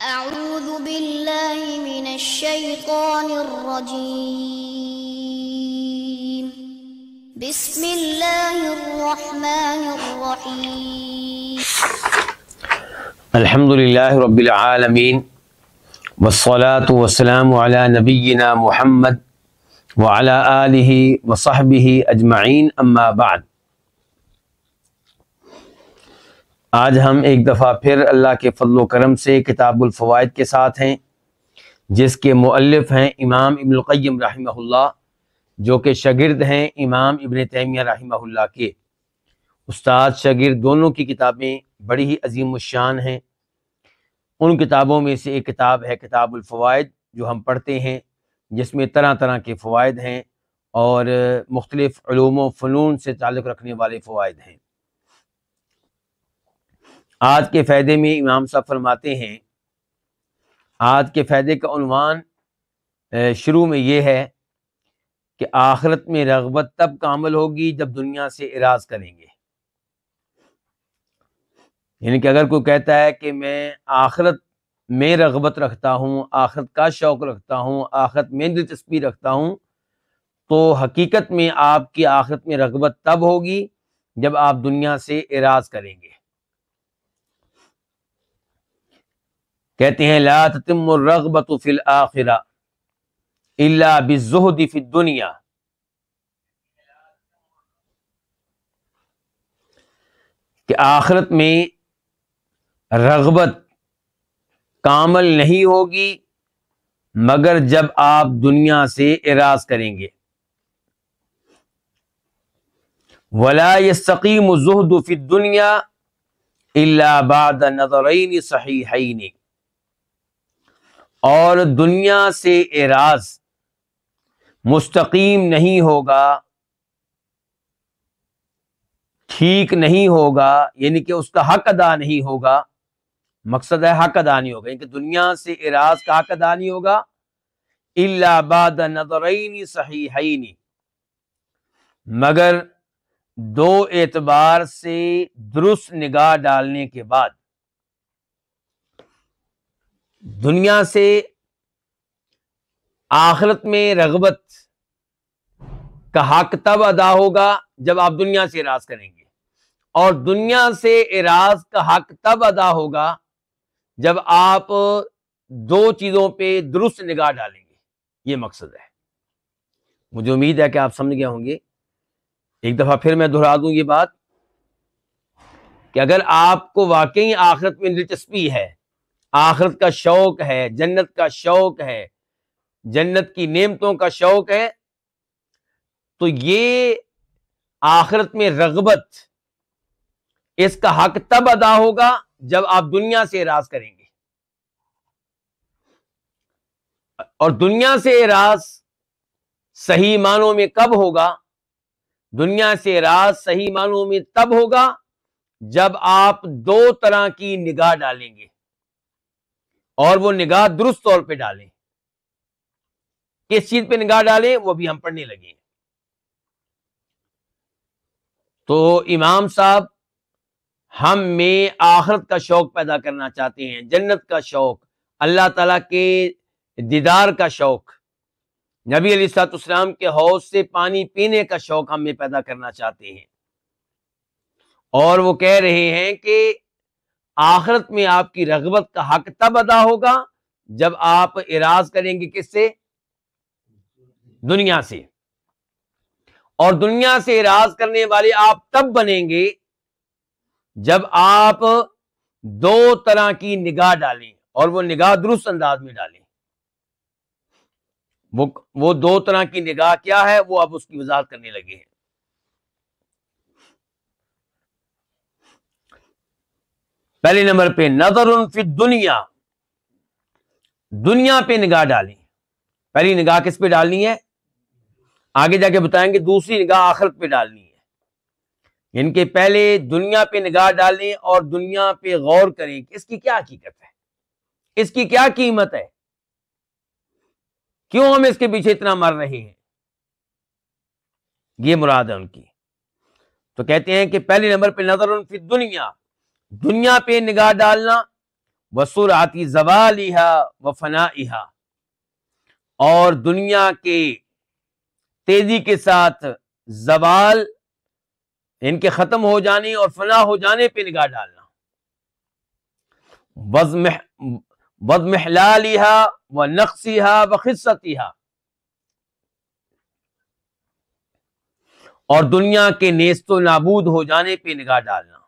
أعوذ بالله من الشيطان الرجيم بسم الله الرحمن الرحيم الحمد لله رب العالمين والصلاة والسلام على نبينا محمد وعلى آله وصحبه أجمعين أما بعد आज हम एक दफ़ा फिर अल्लाह के फल करम से फवाद के साथ हैं जिसके मुल्फ़ हैं इमाम इबनकम रही जो कि शगिर्द हैं इमाम इबन तैमिया रही के उस्ताद शगिर्द दोनों की किताबें बड़ी ही अजीम शान हैं उन किताबों में से एक किताब है फवाद जो हम पढ़ते हैं जिसमें तरह तरह के फ़वाद हैं और मुख्तलिफ़लूम फ़नून से ताल्लुक़ रखने वाले फ़वाद हैं आज के फ़ायदे में इमाम साहब फरमाते हैं आज के फ़ायदे का अनवान शुरू में ये है कि आखरत में रगबत तब कामल होगी जब दुनिया से इराज करेंगे यानी कि अगर कोई कहता है कि मैं आखरत में रगबत रखता हूँ आखरत का शौक़ रखता हूँ आखरत में दिलचस्पी रखता हूँ तो हकीकत में आपकी आखरत में रगबत तब होगी जब आप दुनिया से इराज करेंगे कहते हैं ला तमरबत फिल आखिरा इला बिजुहदी फिल दुनिया कि आखिरत में रगबत कामल नहीं होगी मगर जब आप दुनिया से इराज करेंगे वला ये सकीम फिल दुनिया इलाबाद नजर सही है और दुनिया से एराज मुस्तकीम नहीं होगा ठीक नहीं होगा यानी कि उसका हक अदा नहीं होगा मकसद है हक अदा नहीं होगा यानी कि दुनिया से एराज का हक अदा नहीं होगा इलाहाबाद नजर सही नहीं मगर दो एतबार से दुरुस्त निगाह डालने के बाद दुनिया से आखरत में रगबत का हक तब अदा होगा जब आप दुनिया से इराज करेंगे और दुनिया से इराज का हक तब अदा होगा जब आप दो चीज़ों पे दुरुस्त निगाह डालेंगे ये मकसद है मुझे उम्मीद है कि आप समझ गए होंगे एक दफ़ा फिर मैं दोहरा दूं ये बात कि अगर आपको वाकई आखिरत में दिलचस्पी है आखरत का शौक है जन्नत का शौक है जन्नत की नेमतों का शौक है तो ये आखरत में रगबत इसका हक तब अदा होगा जब आप दुनिया से राज करेंगे और दुनिया से राज सही मानों में कब होगा दुनिया से राज सही मानों में तब होगा जब आप दो तरह की निगाह डालेंगे और वो निगाह दुरुस्त तौर पे डालें किस चीज पे निगाह डालें वो भी हम पढ़ने लगे तो इमाम साहब हम में आखरत का शौक पैदा करना चाहते हैं जन्नत का शौक अल्लाह ताला के दीदार का शौक नबी अली के हौस से पानी पीने का शौक हमें पैदा करना चाहते हैं और वो कह रहे हैं कि आखिरत में आपकी रगबत का हक तब अदा होगा जब आप इराज करेंगे किससे दुनिया से और दुनिया से इराज करने वाले आप तब बनेंगे जब आप दो तरह की निगाह डालें और वो निगाह दुरुस्त अंदाज में डालें वो वो दो तरह की निगाह क्या है वो आप उसकी वजाहत करने लगे हैं पहले नंबर पे नजर फिर दुनिया दुनिया पे निगाह डालें पहली निगाह किस पे डालनी है आगे जाके बताएंगे दूसरी निगाह आखिरत पे डालनी है इनके पहले दुनिया पे निगाह डालें और दुनिया पे गौर करें कि इसकी क्या हकीकत है इसकी क्या कीमत है क्यों हम इसके पीछे इतना मर रहे हैं ये मुराद है उनकी तो कहते हैं कि पहले नंबर पे नजर फिर दुनिया दुनिया पे निगाह डालना वसुर आती इहा व फना और दुनिया के तेजी के साथ जवाल इनके ख़त्म हो जाने और फना हो जाने पे निगाह डालना वजमहलालिहा व नक्सिहा व खिस्सतिहा और दुनिया के नेस्तो नाबूद हो जाने पे निगाह डालना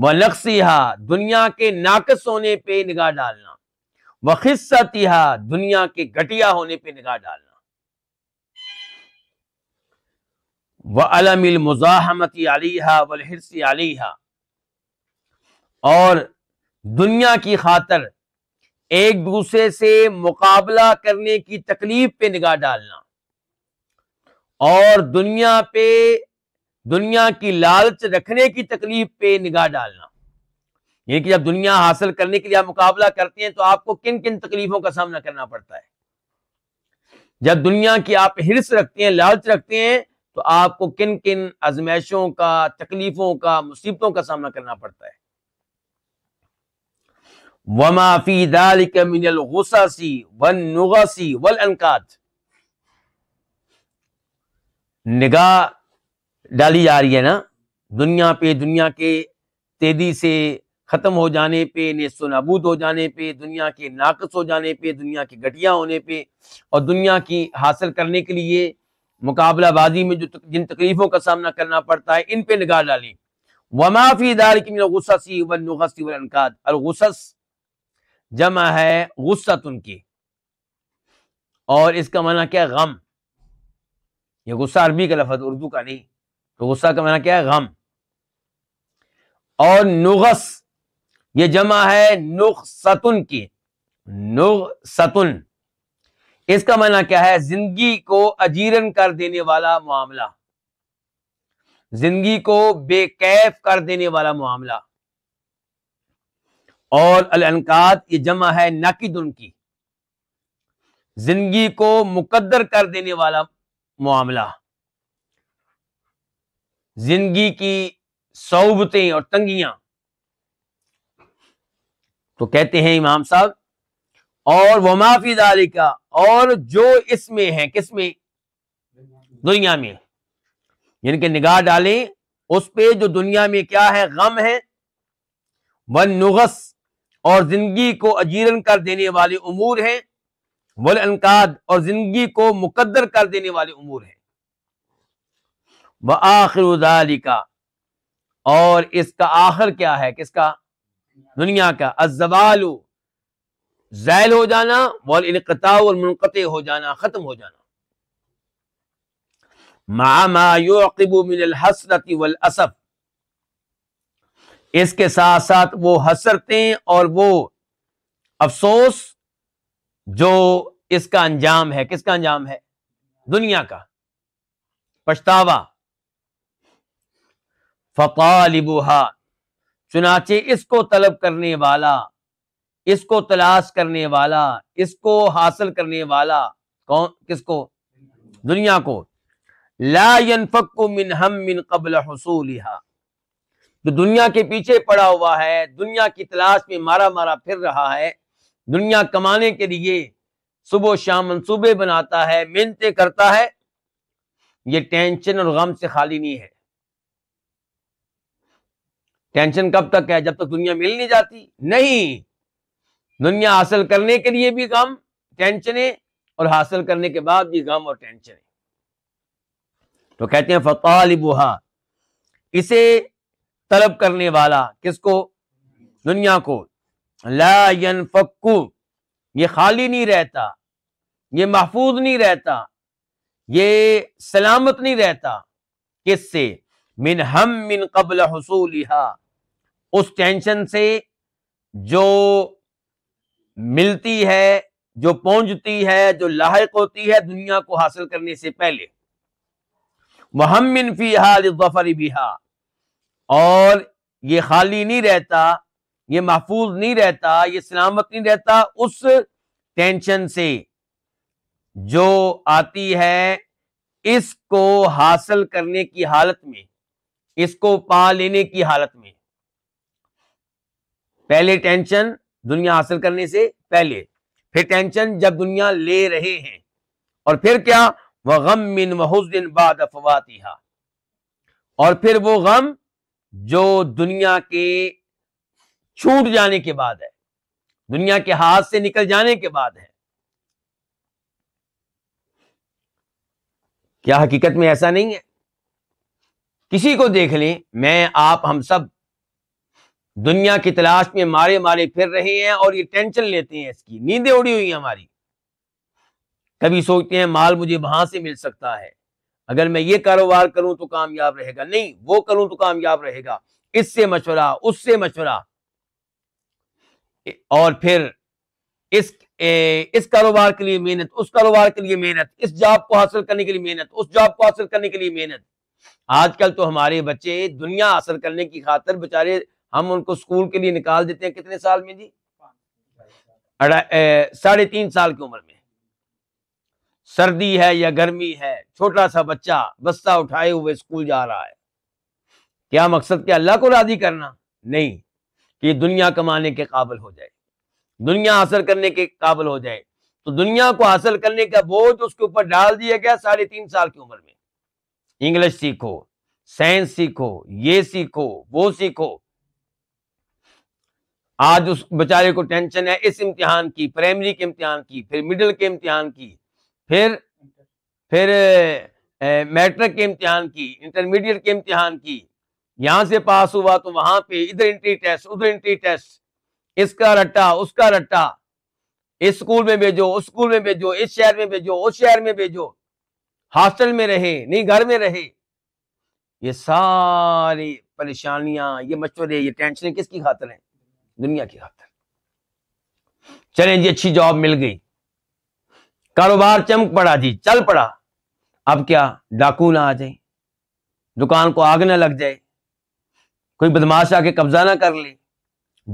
वलक्सिहा दुनिया के नाकस होने पे निगाह डालना खिस्सा दुनिया के घटिया होने पे निगाह डालना व अलमिल मुजाहमती अलीहा वलहरसी अलीहा और दुनिया की खातर एक दूसरे से मुकाबला करने की तकलीफ पे निगाह डालना और दुनिया पे दुनिया की लालच रखने की तकलीफ पे निगाह डालना यानी कि जब दुनिया हासिल करने के लिए आप मुकाबला करते हैं तो आपको किन किन तकलीफों का सामना करना पड़ता है जब दुनिया की आप हिरस रखते हैं लालच रखते हैं तो आपको किन किन आजमाइशों का तकलीफों का मुसीबतों का सामना करना पड़ता है वमाफी दाल मिनल गुसासी वन नुगासी वल अनकात निगाह डाली जा रही है ना दुनिया पे दुनिया के तेजी से ख़त्म हो जाने पे नेस्तो नबूद हो जाने पे दुनिया के नाकस हो जाने पे दुनिया के घटिया होने पे और दुनिया की हासिल करने के लिए मुकाबलाबाजी में जो जिन तकलीफ़ों का सामना करना पड़ता है इन पे निगाह डाली वमाफी दार की गुस्सी वसी वनकाद और गुस्स जमा है गुस्सा उनकी और इसका माना क्या गम ये गुस्सा अरबी का लफज उर्दू का नहीं तो गुस्सा का माना क्या है गम और नुगस ये जमा है सतुन की सतुन इसका मना क्या है जिंदगी को अजीरन कर देने वाला मामला जिंदगी को बेकैफ कर देने वाला मामला और अलंकात ये जमा है नाकिद उनकी जिंदगी को मुकद्दर कर देने वाला मामला जिंदगी की सौबतें और तंगियां तो कहते हैं इमाम साहब और वो माफी दारी का और जो इसमें है किसमें दुनिया में जिनके निगाह डालें उस पे जो दुनिया में क्या है गम है वन नुगस और जिंदगी को अजीरन कर देने वाले उमूर हैं वल अनकाद और जिंदगी को मुकद्दर कर देने वाले उमूर हैं व आखिर उदालिका और इसका आखिर क्या है किसका दुनिया का अजवालू जैल हो जाना वाल इनकता और मुनक़ हो जाना ख़त्म हो जाना वल वसफ़ इसके साथ साथ वो हसरतें और वो अफसोस जो इसका अंजाम है किसका अंजाम है दुनिया का पछतावा फ़तालिबुहा चुनाचे इसको तलब करने वाला इसको तलाश करने वाला इसको हासिल करने वाला कौन किसको दुनिया को लायनफक् मिन हम मिन कबल हसूलिहा जो दुनिया के पीछे पड़ा हुआ है दुनिया की तलाश में मारा मारा फिर रहा है दुनिया कमाने के लिए सुबह शाम मनसूबे बनाता है मेहनतें करता है ये टेंशन और गम से खाली नहीं है टेंशन कब तक है जब तक दुनिया मिल नहीं जाती नहीं दुनिया हासिल करने के लिए भी गम है और हासिल करने के बाद भी गम और है तो कहते हैं फतालिबुहा इसे तलब करने वाला किसको दुनिया को लायन फक्कू ये खाली नहीं रहता ये महफूज नहीं रहता ये सलामत नहीं रहता किससे मिन हम मिन कबल हसूलिहा उस टेंशन से जो मिलती है जो पहुंचती है जो लाक होती है दुनिया को हासिल करने से पहले वहमिन भी बिहा और ये खाली नहीं रहता ये महफूज नहीं रहता ये सलामत नहीं रहता उस टेंशन से जो आती है इसको हासिल करने की हालत में इसको पा लेने की हालत में पहले टेंशन दुनिया हासिल करने से पहले फिर टेंशन जब दुनिया ले रहे हैं और फिर क्या वह गम मिन वहुजन बाद अफवातिहा और फिर वो गम जो दुनिया के छूट जाने के बाद है दुनिया के हाथ से निकल जाने के बाद है क्या हकीकत में ऐसा नहीं है किसी को देख लें मैं आप हम सब दुनिया की तलाश में मारे मारे फिर रहे हैं और ये टेंशन लेते हैं इसकी नींदें उड़ी हुई हैं हमारी कभी सोचते हैं माल मुझे वहां से मिल सकता है अगर मैं ये कारोबार करूं तो कामयाब रहेगा नहीं वो करूं तो कामयाब रहेगा इससे मशवरा उससे मशवरा और फिर इस ए, इस कारोबार के लिए मेहनत उस कारोबार के लिए मेहनत इस जॉब को हासिल करने के लिए मेहनत उस जॉब को हासिल करने के लिए मेहनत आजकल तो हमारे बच्चे दुनिया हासिल करने की खातर बेचारे हम उनको स्कूल के लिए निकाल देते हैं कितने साल में जी साढ़े तीन साल की उम्र में सर्दी है या गर्मी है छोटा सा बच्चा बस्ता उठाए हुए स्कूल जा रहा है क्या मकसद क्या अल्लाह को राजी करना नहीं कि दुनिया कमाने के काबिल हो जाए दुनिया हासिल करने के काबिल हो जाए तो दुनिया को हासिल करने का बोझ उसके ऊपर डाल दिया गया साढ़े तीन साल की उम्र में इंग्लिश सीखो साइंस सीखो ये सीखो वो सीखो आज उस बेचारे को टेंशन है इस इम्तिहान की प्राइमरी के इम्तिहान की फिर मिडिल के इम्तिहान की फिर फिर मैट्रिक के इम्तिहान की इंटरमीडिएट के इम्तिहान की यहां से पास हुआ तो वहां पे इधर इंट्री टेस्ट उधर इंट्री टेस्ट इसका रट्टा उसका रट्टा इस स्कूल में भेजो उस स्कूल में भेजो इस शहर में भेजो उस शहर में भेजो हॉस्टल में रहे नहीं घर में रहे ये सारी परेशानियां ये मशवरे ये टेंशन किसकी खातर है दुनिया की खातिर चले जी अच्छी जॉब मिल गई कारोबार चमक पड़ा जी चल पड़ा अब क्या डाकू ना आ जाए दुकान को आग ना लग जाए कोई बदमाश आके कब्जा ना कर ले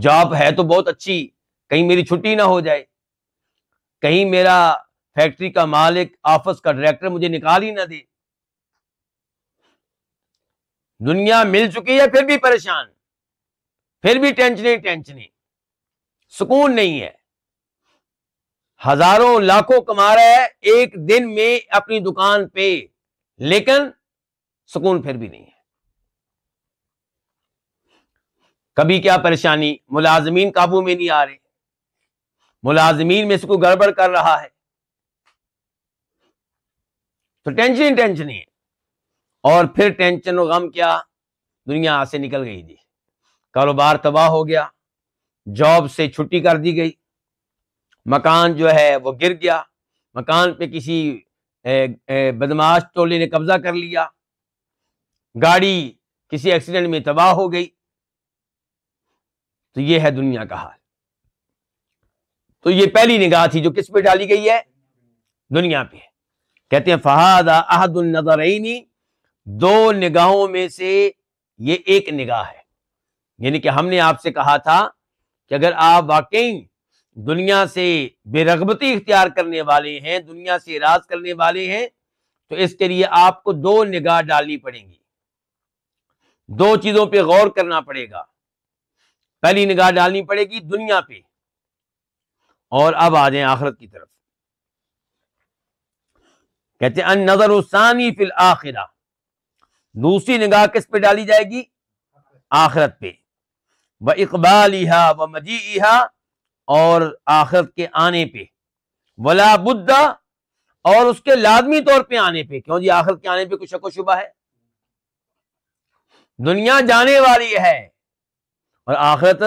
जॉब है तो बहुत अच्छी कहीं मेरी छुट्टी ना हो जाए कहीं मेरा फैक्ट्री का मालिक ऑफिस का डायरेक्टर मुझे निकाल ही ना दे दुनिया मिल चुकी है फिर भी परेशान फिर भी टेंशन ही टेंशन ही सुकून नहीं है हजारों लाखों कमा रहा है एक दिन में अपनी दुकान पे लेकिन सुकून फिर भी नहीं है कभी क्या परेशानी मुलाजमीन काबू में नहीं आ रहे मुलाजमीन में इसको गड़बड़ कर रहा है तो टेंशन ही टेंशन ही है और फिर टेंशन और गम क्या दुनिया से निकल गई थी कारोबार तबाह हो गया जॉब से छुट्टी कर दी गई मकान जो है वो गिर गया मकान पे किसी बदमाश टोले ने कब्जा कर लिया गाड़ी किसी एक्सीडेंट में तबाह हो गई तो ये है दुनिया का हाल तो ये पहली निगाह थी जो किस पे डाली गई है दुनिया पे कहते हैं फहादा अहदुल नजर दो निगाहों में से ये एक निगाह है यानी कि हमने आपसे कहा था कि अगर आप वाकई दुनिया से बेरगबती इख्तियार करने वाले हैं दुनिया से राज करने वाले हैं तो इसके लिए आपको दो निगाह डालनी पड़ेगी दो चीजों पे गौर करना पड़ेगा पहली निगाह डालनी पड़ेगी दुनिया पे और अब आ जाए आखिरत की तरफ कहते हैं अन नजर उसानी फिल आखिरा दूसरी निगाह किस पे डाली जाएगी आखिरत पे व इकबाल व मजी और आखिरत के आने पे वला बुद्धा और उसके लाजमी तौर पे आने पे क्यों जी आखिरत के आने पे कुछ शकोशुबा शुबा है दुनिया जाने वाली है और आखिरत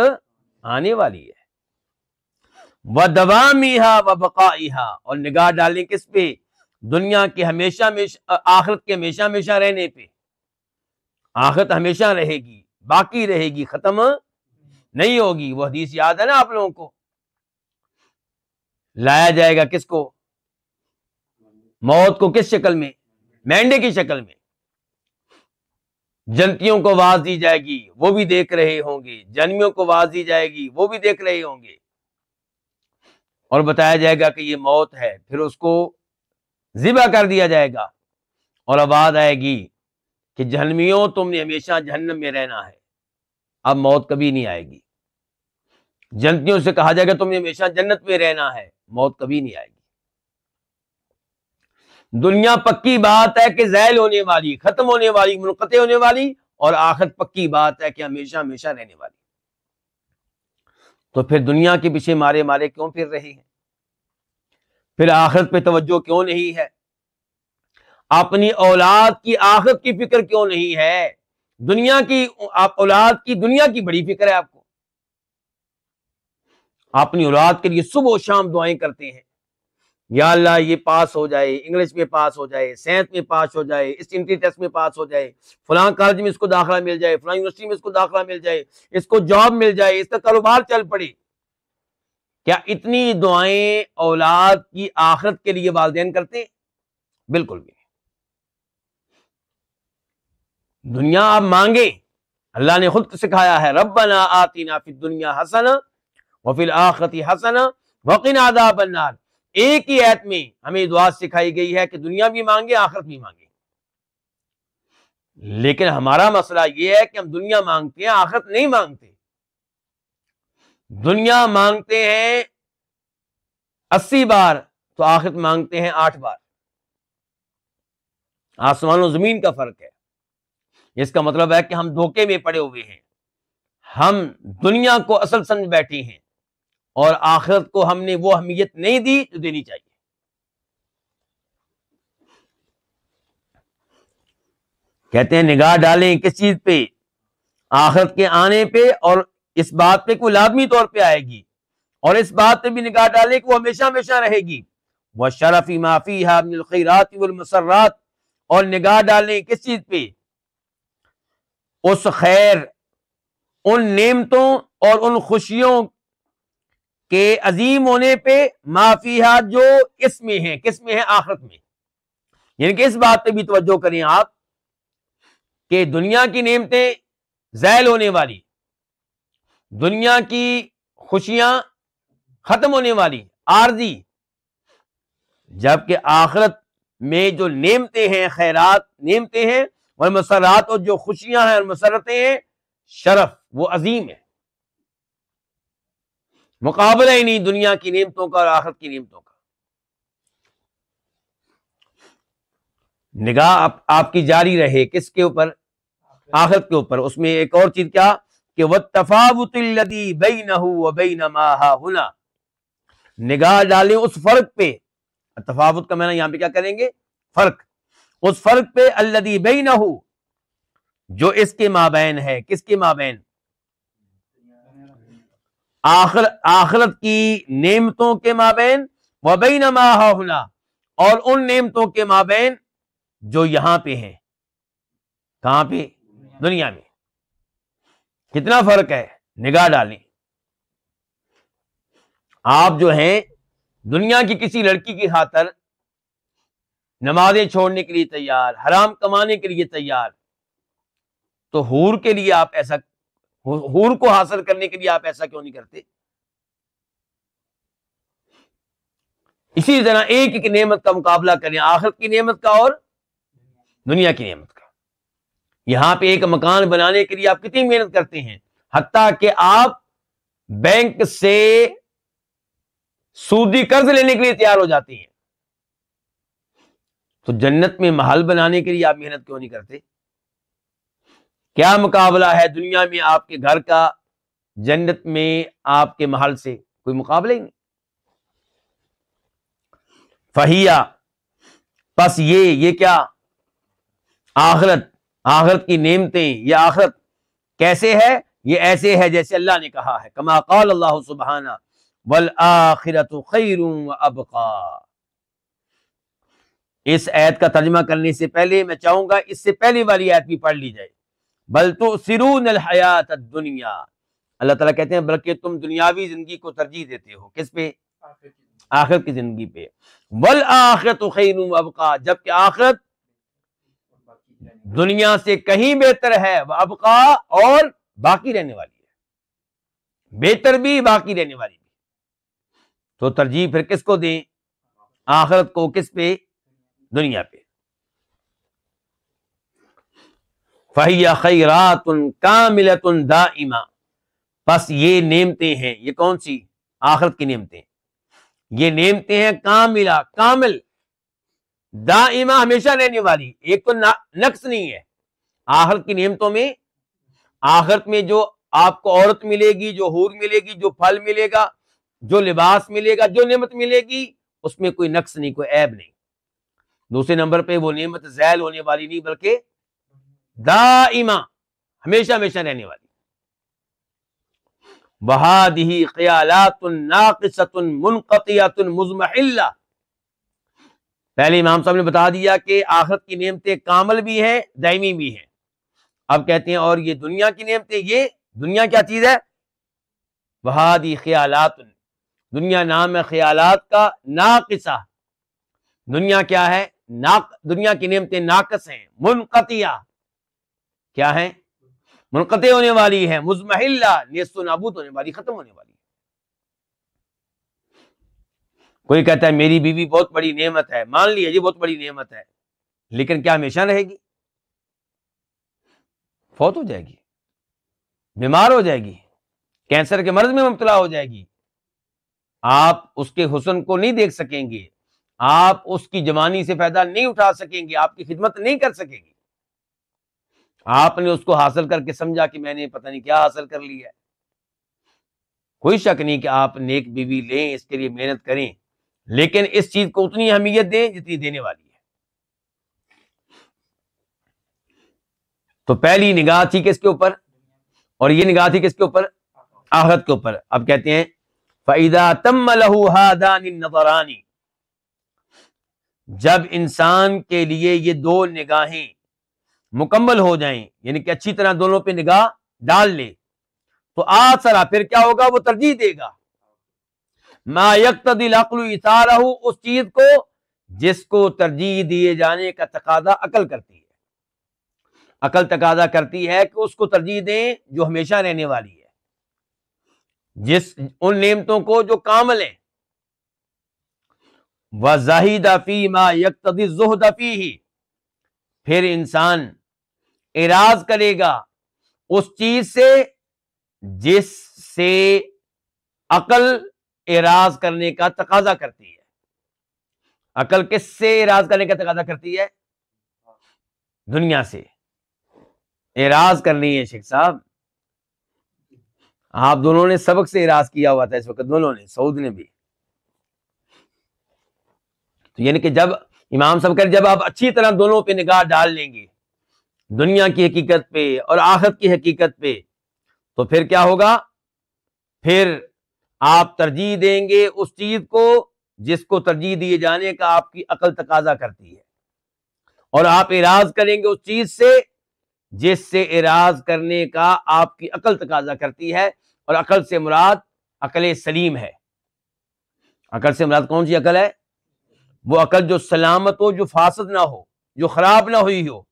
आने वाली है व दवामीहा व बका और निगाह डालने किस पे दुनिया के हमेशा आखिरत के हमेशा हमेशा रहने पे आखिरत हमेशा रहेगी बाकी रहेगी खत्म नहीं होगी वो हदीस याद है ना आप लोगों को लाया जाएगा किसको मौत को किस शक्ल में मेंढे की शक्ल में जंतियों को आवाज दी जाएगी वो भी देख रहे होंगे जन्मियों को आवाज दी जाएगी वो भी देख रहे होंगे और बताया जाएगा कि ये मौत है फिर उसको जिबा कर दिया जाएगा और आवाज आएगी कि जहनमियों तुमने हमेशा जहन्नम में रहना है अब मौत कभी नहीं आएगी जंतियों से कहा जाएगा तुम्हें हमेशा जन्नत में रहना है मौत कभी नहीं आएगी दुनिया पक्की बात है कि जैल होने वाली खत्म होने वाली मुनकते होने वाली और आखिर पक्की बात है कि हमेशा हमेशा रहने वाली तो फिर दुनिया के पीछे मारे मारे क्यों फिर रहे हैं फिर आखिरत पे तवज्जो क्यों नहीं है अपनी औलाद की आखिरत की फिक्र क्यों नहीं है दुनिया की आप औलाद की दुनिया की बड़ी फिक्र है आपको अपनी औलाद के लिए सुबह शाम दुआएं करते हैं या अल्लाह ये पास हो जाए इंग्लिश में पास हो जाए साइंस में पास हो जाए इस इंट्री टेस्ट में पास हो जाए फलां कॉलेज में इसको दाखिला मिल जाए फलां यूनिवर्सिटी में इसको दाखिला मिल जाए इसको जॉब मिल जाए इसका कारोबार चल पड़े क्या इतनी दुआएं औलाद की आखरत के लिए वालदेन करते बिल्कुल भी दुनिया आप मांगे अल्लाह ने खुद सिखाया है रबना आती ना फिर दुनिया हसन वफिल आखती हसना वकीन आदा बन्नार एक ही ऐत में हमें दुआ सिखाई गई है कि दुनिया भी मांगे आखिरत भी मांगे लेकिन हमारा मसला यह है कि हम दुनिया मांगते हैं आखिरत नहीं मांगते दुनिया मांगते हैं अस्सी बार तो आखिरत मांगते हैं आठ बार आसमान और जमीन का फर्क है इसका मतलब है कि हम धोखे में पड़े हुए हैं हम दुनिया को असल समझ बैठे हैं और आखिरत को हमने वो अहमियत नहीं दी जो तो देनी चाहिए कहते हैं निगाह डालें किस चीज पे आखिरत के आने पे और इस बात पे कोई लाजमी तौर पे आएगी और इस बात पे भी निगाह डालें कि वो हमेशा हमेशा रहेगी वह शरफी माफी हामिलरात और निगाह डालें किस चीज पे उस खैर उन नेमतों और उन खुशियों के अजीम होने पर माफिया जो किसमें हैं किसमें हैं है आखरत में यानी कि इस बात पर भी तवज्जो करें आप कि दुनिया की नेमतें जैल होने वाली दुनिया की खुशियां खत्म होने वाली आरजी जबकि आखरत में जो नेमते हैं खैरात नेमते हैं और मसरत और जो खुशियां हैं और मसरतें हैं शरफ वो अजीम है मुकाबला ही नहीं दुनिया की नियमतों का और आखिरत की नियमतों का निगाह आप, आपकी जारी रहे किसके ऊपर आखिरत के ऊपर उसमें एक और चीज क्या कि वह तफावतलदी बई नहू बई नमाहुना निगाह डाले उस फर्क पे तफावत का मैंने यहां पे क्या करेंगे फर्क उस फर्क पे अल्लदी बई नहू जो इसके माबेन है किसके माबेन आखर, आखरत की नेमतों के माबेन वबैन माहना और उन नेमतों के माबेन जो यहां पे हैं कहां पे दुनिया में कितना फर्क है निगाह डालें आप जो हैं दुनिया की किसी लड़की की खातर नमाजें छोड़ने के लिए तैयार हराम कमाने के लिए तैयार तो हूर के लिए आप ऐसा हूर को हासिल करने के लिए आप ऐसा क्यों नहीं करते इसी तरह एक एक नियमत का मुकाबला करें आखिर की नियमत का और दुनिया की नियमत का यहां पे एक मकान बनाने के लिए आप कितनी मेहनत करते हैं हत्या कि आप बैंक से सूदी कर्ज लेने के लिए तैयार हो जाते हैं तो जन्नत में महल बनाने के लिए आप मेहनत क्यों नहीं करते क्या मुकाबला है दुनिया में आपके घर का जन्नत में आपके महल से कोई मुकाबला ही नहीं फहिया बस ये ये क्या आखरत आखरत की नेमतें ये आखरत कैसे है ये ऐसे है जैसे अल्लाह ने कहा है कमा कौल अल्लाह सुबहाना वल आखिरत खैरू अबका इस ऐत का तर्जमा करने से पहले मैं चाहूंगा इससे पहले वाली ऐत भी पढ़ ली जाए बल तो सिरून हयात दुनिया अल्लाह ताला कहते हैं बल्कि तुम दुनियावी जिंदगी को तरजीह देते हो किस पे आखिर की जिंदगी पे वल आखिरत अबका जबकि आखिरत दुनिया से कहीं बेहतर है वह अबका और बाकी रहने वाली है बेहतर भी बाकी रहने वाली भी तो तरजीह फिर किसको दें आखिरत को किस पे दुनिया पे फ़ैया खैरातन कामिलतन दाइमा बस ये नेमते हैं ये कौन सी आखरत की नेमतें ये नेमते हैं कामिला कामिल दाइमा हमेशा रहने वाली एक तो नक्स नहीं है आखरत की नियमतों में आखरत में जो आपको औरत मिलेगी जो हूर मिलेगी जो फल मिलेगा जो लिबास मिलेगा जो नेमत मिलेगी उसमें कोई नक्स नहीं कोई ऐब नहीं दूसरे नंबर पे वो नेमत जैल होने वाली नहीं बल्कि दाइमा हमेशा हमेशा रहने वाली बहादी ख्यालातुन मुनकतियातुन मुजमहिल्ला पहले इमाम साहब ने बता दिया कि आखिरत की नियमतें कामल भी हैं दायमी भी हैं अब कहते हैं और ये दुनिया की नियमतें ये दुनिया क्या चीज़ है बहादी ख्यालात दुनिया नाम है ख्यालात का नाकसा दुनिया क्या है नाक दुनिया की नियमतें नाकस हैं मुनकतिया क्या है मुनकते होने वाली है मुजमहिल्ला नेस्त नाबूत होने वाली खत्म होने वाली है कोई कहता है मेरी बीवी बहुत बड़ी नेमत है मान लिया जी बहुत बड़ी नेमत है लेकिन क्या हमेशा रहेगी फौत हो जाएगी बीमार हो जाएगी कैंसर के मर्ज में मुबतला हो जाएगी आप उसके हुसन को नहीं देख सकेंगे आप उसकी जवानी से फायदा नहीं उठा सकेंगे आपकी खिदमत नहीं कर सकेंगे आपने उसको हासिल करके समझा कि मैंने पता नहीं क्या हासिल कर लिया कोई शक नहीं कि आप नेक बीवी लें इसके लिए मेहनत करें लेकिन इस चीज को उतनी अहमियत दें जितनी देने वाली है तो पहली निगाह थी किसके ऊपर और ये निगाह थी किसके ऊपर आहत के ऊपर अब कहते हैं फैदा तम नजरानी जब इंसान के लिए ये दो निगाहें मुकम्मल हो जाए यानी कि अच्छी तरह दोनों पे निगाह डाल ले तो आज सरा फिर क्या होगा वो तरजीह देगा मायकतदिलसारा उस चीज को जिसको तरजीह दिए जाने का तकाजा अकल करती है अकल तकाजा करती है कि उसको तरजीह दें जो हमेशा रहने वाली है जिस उन नियमतों को जो काम लें वजाहिदाफी मायकतदिजहदफी ही फिर इंसान इराज करेगा उस चीज से जिससे अकल इराज करने का तकाजा करती है अकल किससे इराज करने का तकाजा करती है दुनिया से एराज करनी है शेख साहब आप दोनों ने सबक से इराज किया हुआ था इस वक्त दोनों ने सऊद ने भी तो यानी कि जब इमाम साहब कह जब आप अच्छी तरह दोनों पे निगाह डाल लेंगे दुनिया की हकीकत पे और आखत की हकीकत पे तो फिर क्या होगा फिर आप तरजीह देंगे उस चीज को जिसको तरजीह दिए जाने का आपकी अकल तकाजा करती है और आप इराज करेंगे उस चीज से जिससे इराज करने का आपकी अकल तकाजा करती है और अकल से मुराद अकल सलीम है अकल से मुराद कौन सी अकल है वो अकल जो सलामत हो जो फासद ना हो जो खराब ना हुई हो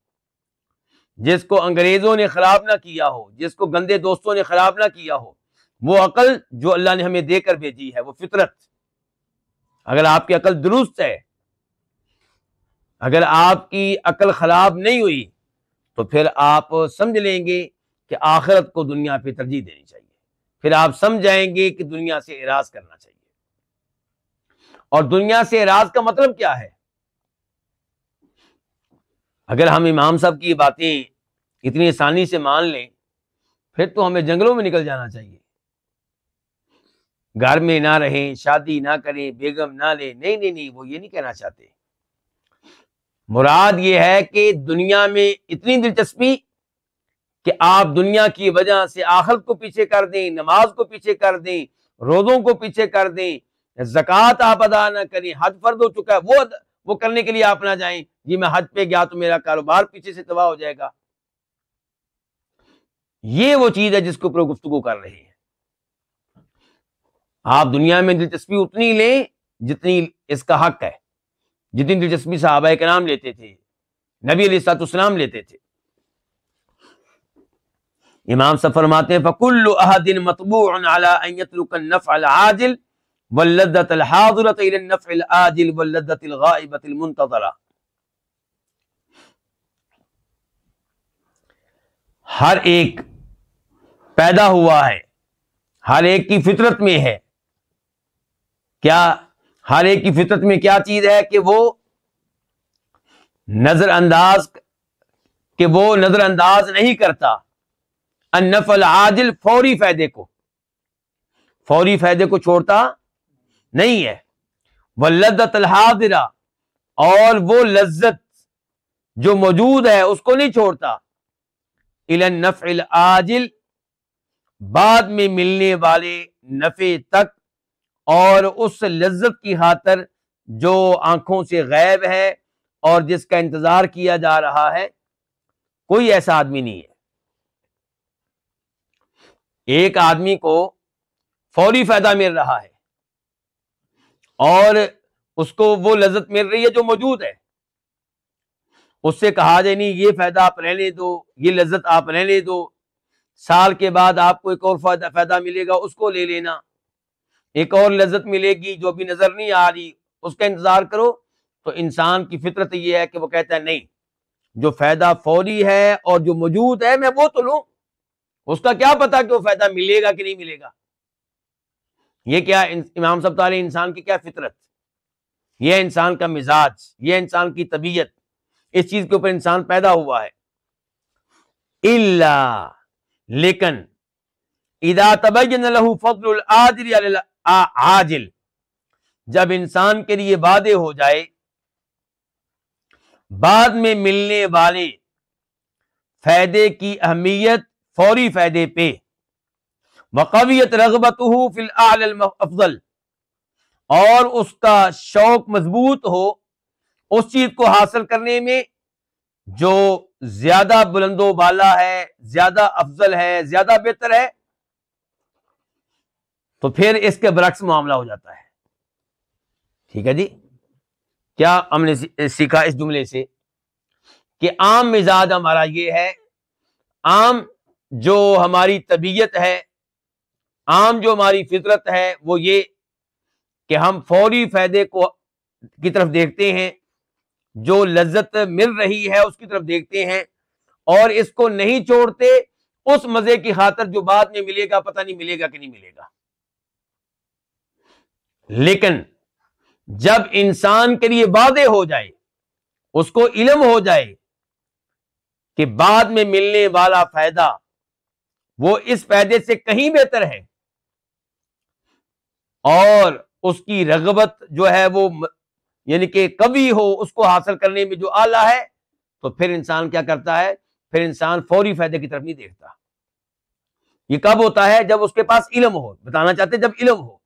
जिसको अंग्रेजों ने खराब ना किया हो जिसको गंदे दोस्तों ने खराब ना किया हो वो अकल जो अल्लाह ने हमें देकर भेजी है वो फितरत अगर आपकी अकल दुरुस्त है अगर आपकी अकल खराब नहीं हुई तो फिर आप समझ लेंगे कि आखिरत को दुनिया पे तरजीह देनी चाहिए फिर आप समझ जाएंगे कि दुनिया से इराज करना चाहिए और दुनिया से इराज का मतलब क्या है अगर हम इमाम साहब की ये बातें इतनी आसानी से मान लें फिर तो हमें जंगलों में निकल जाना चाहिए घर में ना रहें शादी ना करें बेगम ना ले नहीं नहीं नहीं वो ये नहीं कहना चाहते मुराद ये है कि दुनिया में इतनी दिलचस्पी कि आप दुनिया की वजह से आखिरत को पीछे कर दें नमाज को पीछे कर दें रोजों को पीछे कर दें जक़ात आप अदा ना करें हद फर्द हो चुका है वो वो करने के लिए आप ना जाएं जी मैं हज पे गया तो मेरा कारोबार पीछे से तबाह हो जाएगा ये वो चीज है जिसको ऊपर गुफ्तु कर रहे हैं आप दुनिया में दिलचस्पी उतनी लें जितनी इसका हक है जितनी दिलचस्पी साहबा के नाम लेते थे नबी सलाम लेते थे इमाम सब फरमाते हैं फकुल अहदिन मतबूल हर एक पैदा हुआ है हर एक की फितरत में है क्या हर एक की फितरत में क्या चीज है कि वो नजरअंदाज कि वो नजरअंदाज नहीं करता अनफल आदिल फौरी फायदे को फौरी फायदे को छोड़ता नहीं है वह हादिरा और वो लज्जत जो मौजूद है उसको नहीं छोड़ता नफ़िल आजिल बाद में मिलने वाले नफ़े तक और उस लज्जत की खातर जो आंखों से गैब है और जिसका इंतज़ार किया जा रहा है कोई ऐसा आदमी नहीं है एक आदमी को फौरी फायदा मिल रहा है और उसको वो लज्जत मिल रही है जो मौजूद है उससे कहा जाए नहीं ये फ़ायदा आप रहने दो ये लज्जत आप रहने दो साल के बाद आपको एक और फायदा फायदा मिलेगा उसको ले लेना एक और लज्जत मिलेगी जो भी नज़र नहीं आ रही उसका इंतज़ार करो तो इंसान की फितरत यह है कि वो कहता है नहीं जो फ़ायदा फौरी है और जो मौजूद है मैं वो तो लू उसका क्या पता कि वो फ़ायदा मिलेगा कि नहीं मिलेगा ये क्या इमाम सब ताली इंसान की क्या फितरत यह इंसान का मिजाज यह इंसान की तबीयत इस चीज के ऊपर इंसान पैदा हुआ है इल्ला लेकिन इदा तबैन लहू फजल आजिल जब इंसान के लिए वादे हो जाए बाद में मिलने वाले फायदे की अहमियत फौरी फायदे पे वकवियत रगबत फिल अफजल और उसका शौक मजबूत हो उस चीज को हासिल करने में जो ज्यादा बुलंदो बाला है ज्यादा अफजल है ज्यादा बेहतर है तो फिर इसके बरक्स मामला हो जाता है ठीक है जी क्या हमने सीखा इस जुमले से कि आम मिजाज हमारा ये है आम जो हमारी तबीयत है आम जो हमारी फितरत है वो ये कि हम फौरी फायदे को की तरफ देखते हैं जो लज्जत मिल रही है उसकी तरफ देखते हैं और इसको नहीं छोड़ते उस मजे की खातर जो बाद में मिलेगा पता नहीं मिलेगा कि नहीं मिलेगा लेकिन जब इंसान के लिए वादे हो जाए उसको इलम हो जाए कि बाद में मिलने वाला फायदा वो इस फायदे से कहीं बेहतर है और उसकी रगबत जो है वो यानी कि कवि हो उसको हासिल करने में जो आला है तो फिर इंसान क्या करता है फिर इंसान फौरी फायदे की तरफ नहीं देखता ये कब होता है जब उसके पास इलम हो बताना चाहते जब इलम हो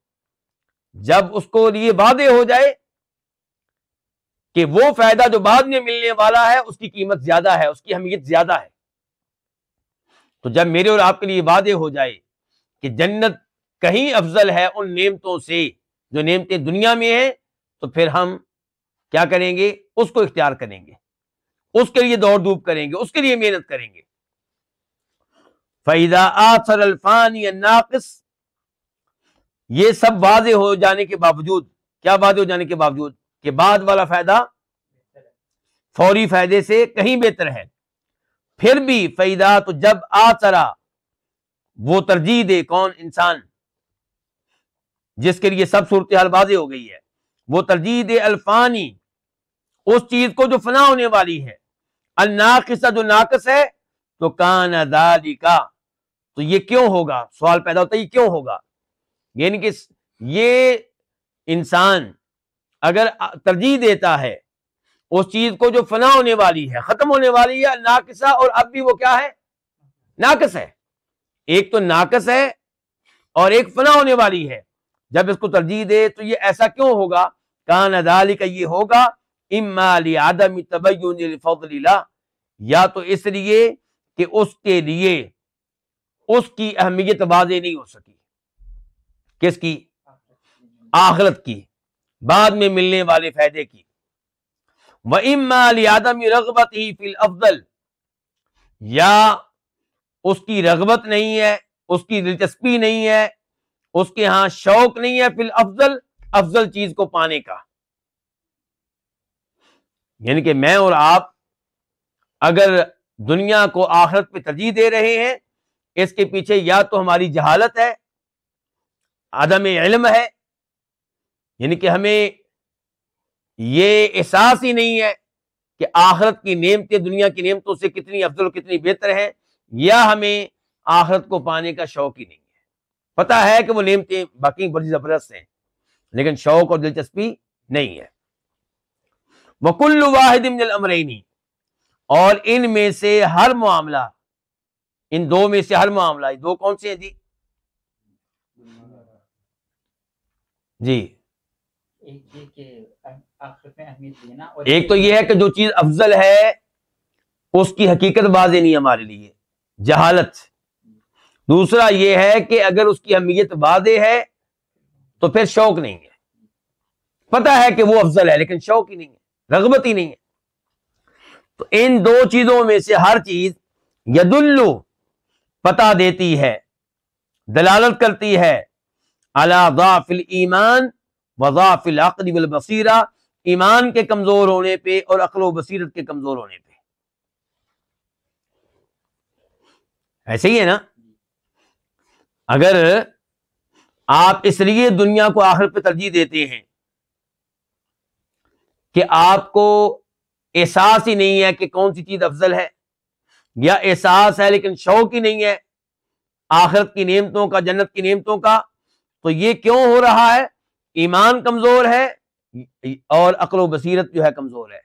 जब उसको ये वादे हो जाए कि वो फायदा जो बाद में मिलने वाला है उसकी कीमत ज्यादा है उसकी अहमियत ज्यादा है तो जब मेरे और आपके लिए वादे हो जाए कि जन्नत कहीं अफजल है उन नेमतों से जो नेमतें दुनिया में है तो फिर हम क्या करेंगे उसको इख्तियार करेंगे उसके लिए दौड़ धूप करेंगे उसके लिए मेहनत करेंगे फैदा आसर अल्फान या नाकिस ये सब वादे हो जाने के बावजूद क्या वाजे हो जाने के बावजूद के बाद वाला फायदा फौरी फायदे से कहीं बेहतर है फिर भी फैदा तो जब आसरा वो तरजीह दे कौन इंसान जिसके लिए सब सूरत हाल वाजे हो गई है वो तरजीद अल्फानी उस चीज को जो फना होने वाली है अलनाकसा जो नाकस है तो कान आजादी का तो ये क्यों होगा सवाल पैदा होता है ये क्यों होगा यानी कि ये इंसान अगर तरजीह देता है उस चीज को जो फना होने वाली है खत्म होने वाली है नाकसा और अब भी वो क्या है नाकस है एक तो नाकस है और एक फना होने वाली है जब इसको तरजीह दे तो ये ऐसा क्यों होगा कान अदाली का ये होगा इमाली आदम या तो इसलिए कि उसके लिए उसकी अहमियत वाजे नहीं हो सकी किसकी आखलत की बाद में मिलने वाले फायदे की वह इमाली रगबत ही फिल अफजल या उसकी रगबत नहीं है उसकी दिलचस्पी नहीं है उसके यहां शौक नहीं है फिल अफजल अफजल चीज को पाने का यानी कि मैं और आप अगर दुनिया को आखरत पे तरजीह दे रहे हैं इसके पीछे या तो हमारी जहालत है आदम इलम है यानी कि हमें ये एहसास ही नहीं है कि आखरत की नेमतें दुनिया की नेमतों से कितनी अफजल कितनी बेहतर है या हमें आखरत को पाने का शौक ही नहीं है पता है कि वो नेमतें बाकी बड़ी ज़बरदस्त हैं लेकिन शौक और दिलचस्पी नहीं है वकुल्ल वाहिद अमरैनी और इनमें से हर मामला इन दो में से हर मामला दो कौन से हैं जी जी एक तो यह है कि जो चीज अफजल है उसकी हकीकत वाजे नहीं हमारे लिए जहालत दूसरा यह है कि अगर उसकी अहमियत वाजे है तो फिर शौक नहीं है पता है कि वो अफजल है लेकिन शौक ही नहीं है रगबत ही नहीं है तो इन दो चीजों में से हर चीज यदुल्लु पता देती है दलालत करती है अलाफिल ईमान वजाफिल अकदबल बसीरा ईमान के कमजोर होने पे और अकलो बसीरत के कमजोर होने पे ऐसे ही है ना अगर आप इसलिए दुनिया को आखिर पर तरजीह देते हैं कि आपको एहसास ही नहीं है कि कौन सी चीज अफजल है या एहसास है लेकिन शौक ही नहीं है आखिरत की नियमतों का जन्नत की नियमतों का तो ये क्यों हो रहा है ईमान कमजोर है और अकल बसीरत जो है कमजोर है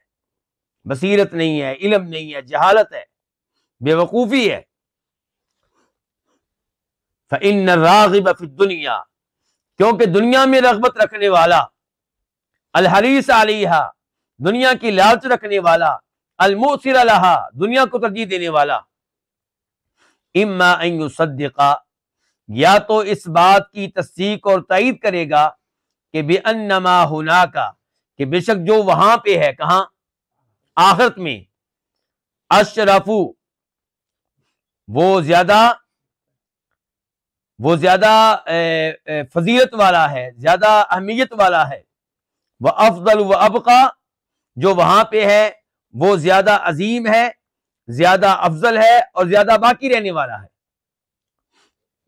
बसीरत नहीं है इलम नहीं है जहालत है बेवकूफ़ी है फ़िन रागिब दुनिया क्योंकि दुनिया में रगबत रखने वाला अलहरीस आलिहा दुनिया की लालच रखने वाला अलमोसर अलहा दुनिया को तरजीह देने वाला इम्मा सदका या तो इस बात की तस्दीक और तईद करेगा कि बे अन्नमा होना का कि बेशक जो वहां पे है कहा आखिरत में अशरफू वो ज्यादा वो ज्यादा फजीलत वाला है ज्यादा अहमियत वाला है वह अफजल व अबका जो वहां पे है वो ज्यादा अजीम है ज्यादा अफजल है और ज्यादा बाकी रहने वाला है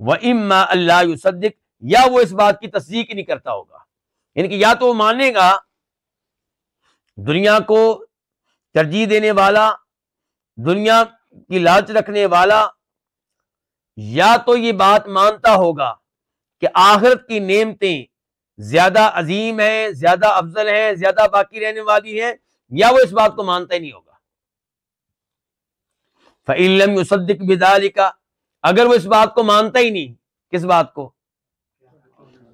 वह इम्मा अल्लाह युसदिक या वो इस बात की तस्दीक नहीं करता होगा इनकी या तो मानेगा दुनिया को तरजीह देने वाला दुनिया की लालच रखने वाला या तो ये बात मानता होगा कि आखिरत की नेमतें ज्यादा अजीम है ज्यादा अफजल है ज्यादा बाकी रहने वाली है या वो इस बात को मानता ही नहीं होगा फ़ैलम युसदिक का अगर वो इस बात को मानता ही नहीं किस बात को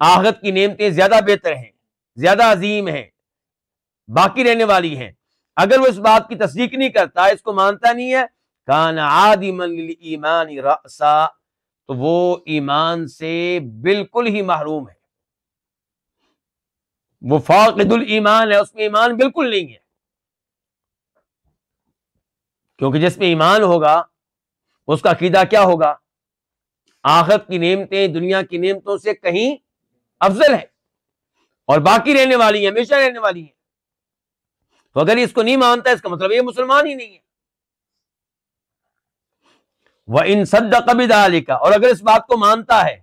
आखिरत की नेमतें ज्यादा बेहतर हैं ज्यादा अजीम है बाकी रहने वाली है अगर वो इस बात की तस्दीक नहीं करता इसको मानता नहीं है कान आदिमन ईमान तो वो ईमान से बिल्कुल ही महरूम है वो फाकदुल ईमान है उसमें ईमान बिल्कुल नहीं है क्योंकि जिसमें ईमान होगा उसका अकीदा क्या होगा आखत की नेमतें दुनिया की नेमतों से कहीं अफजल है और बाकी रहने वाली है हमेशा रहने वाली है तो अगर इसको नहीं मानता इसका मतलब ये मुसलमान ही नहीं है वह इन सद कबिदाली का और अगर इस बात को मानता है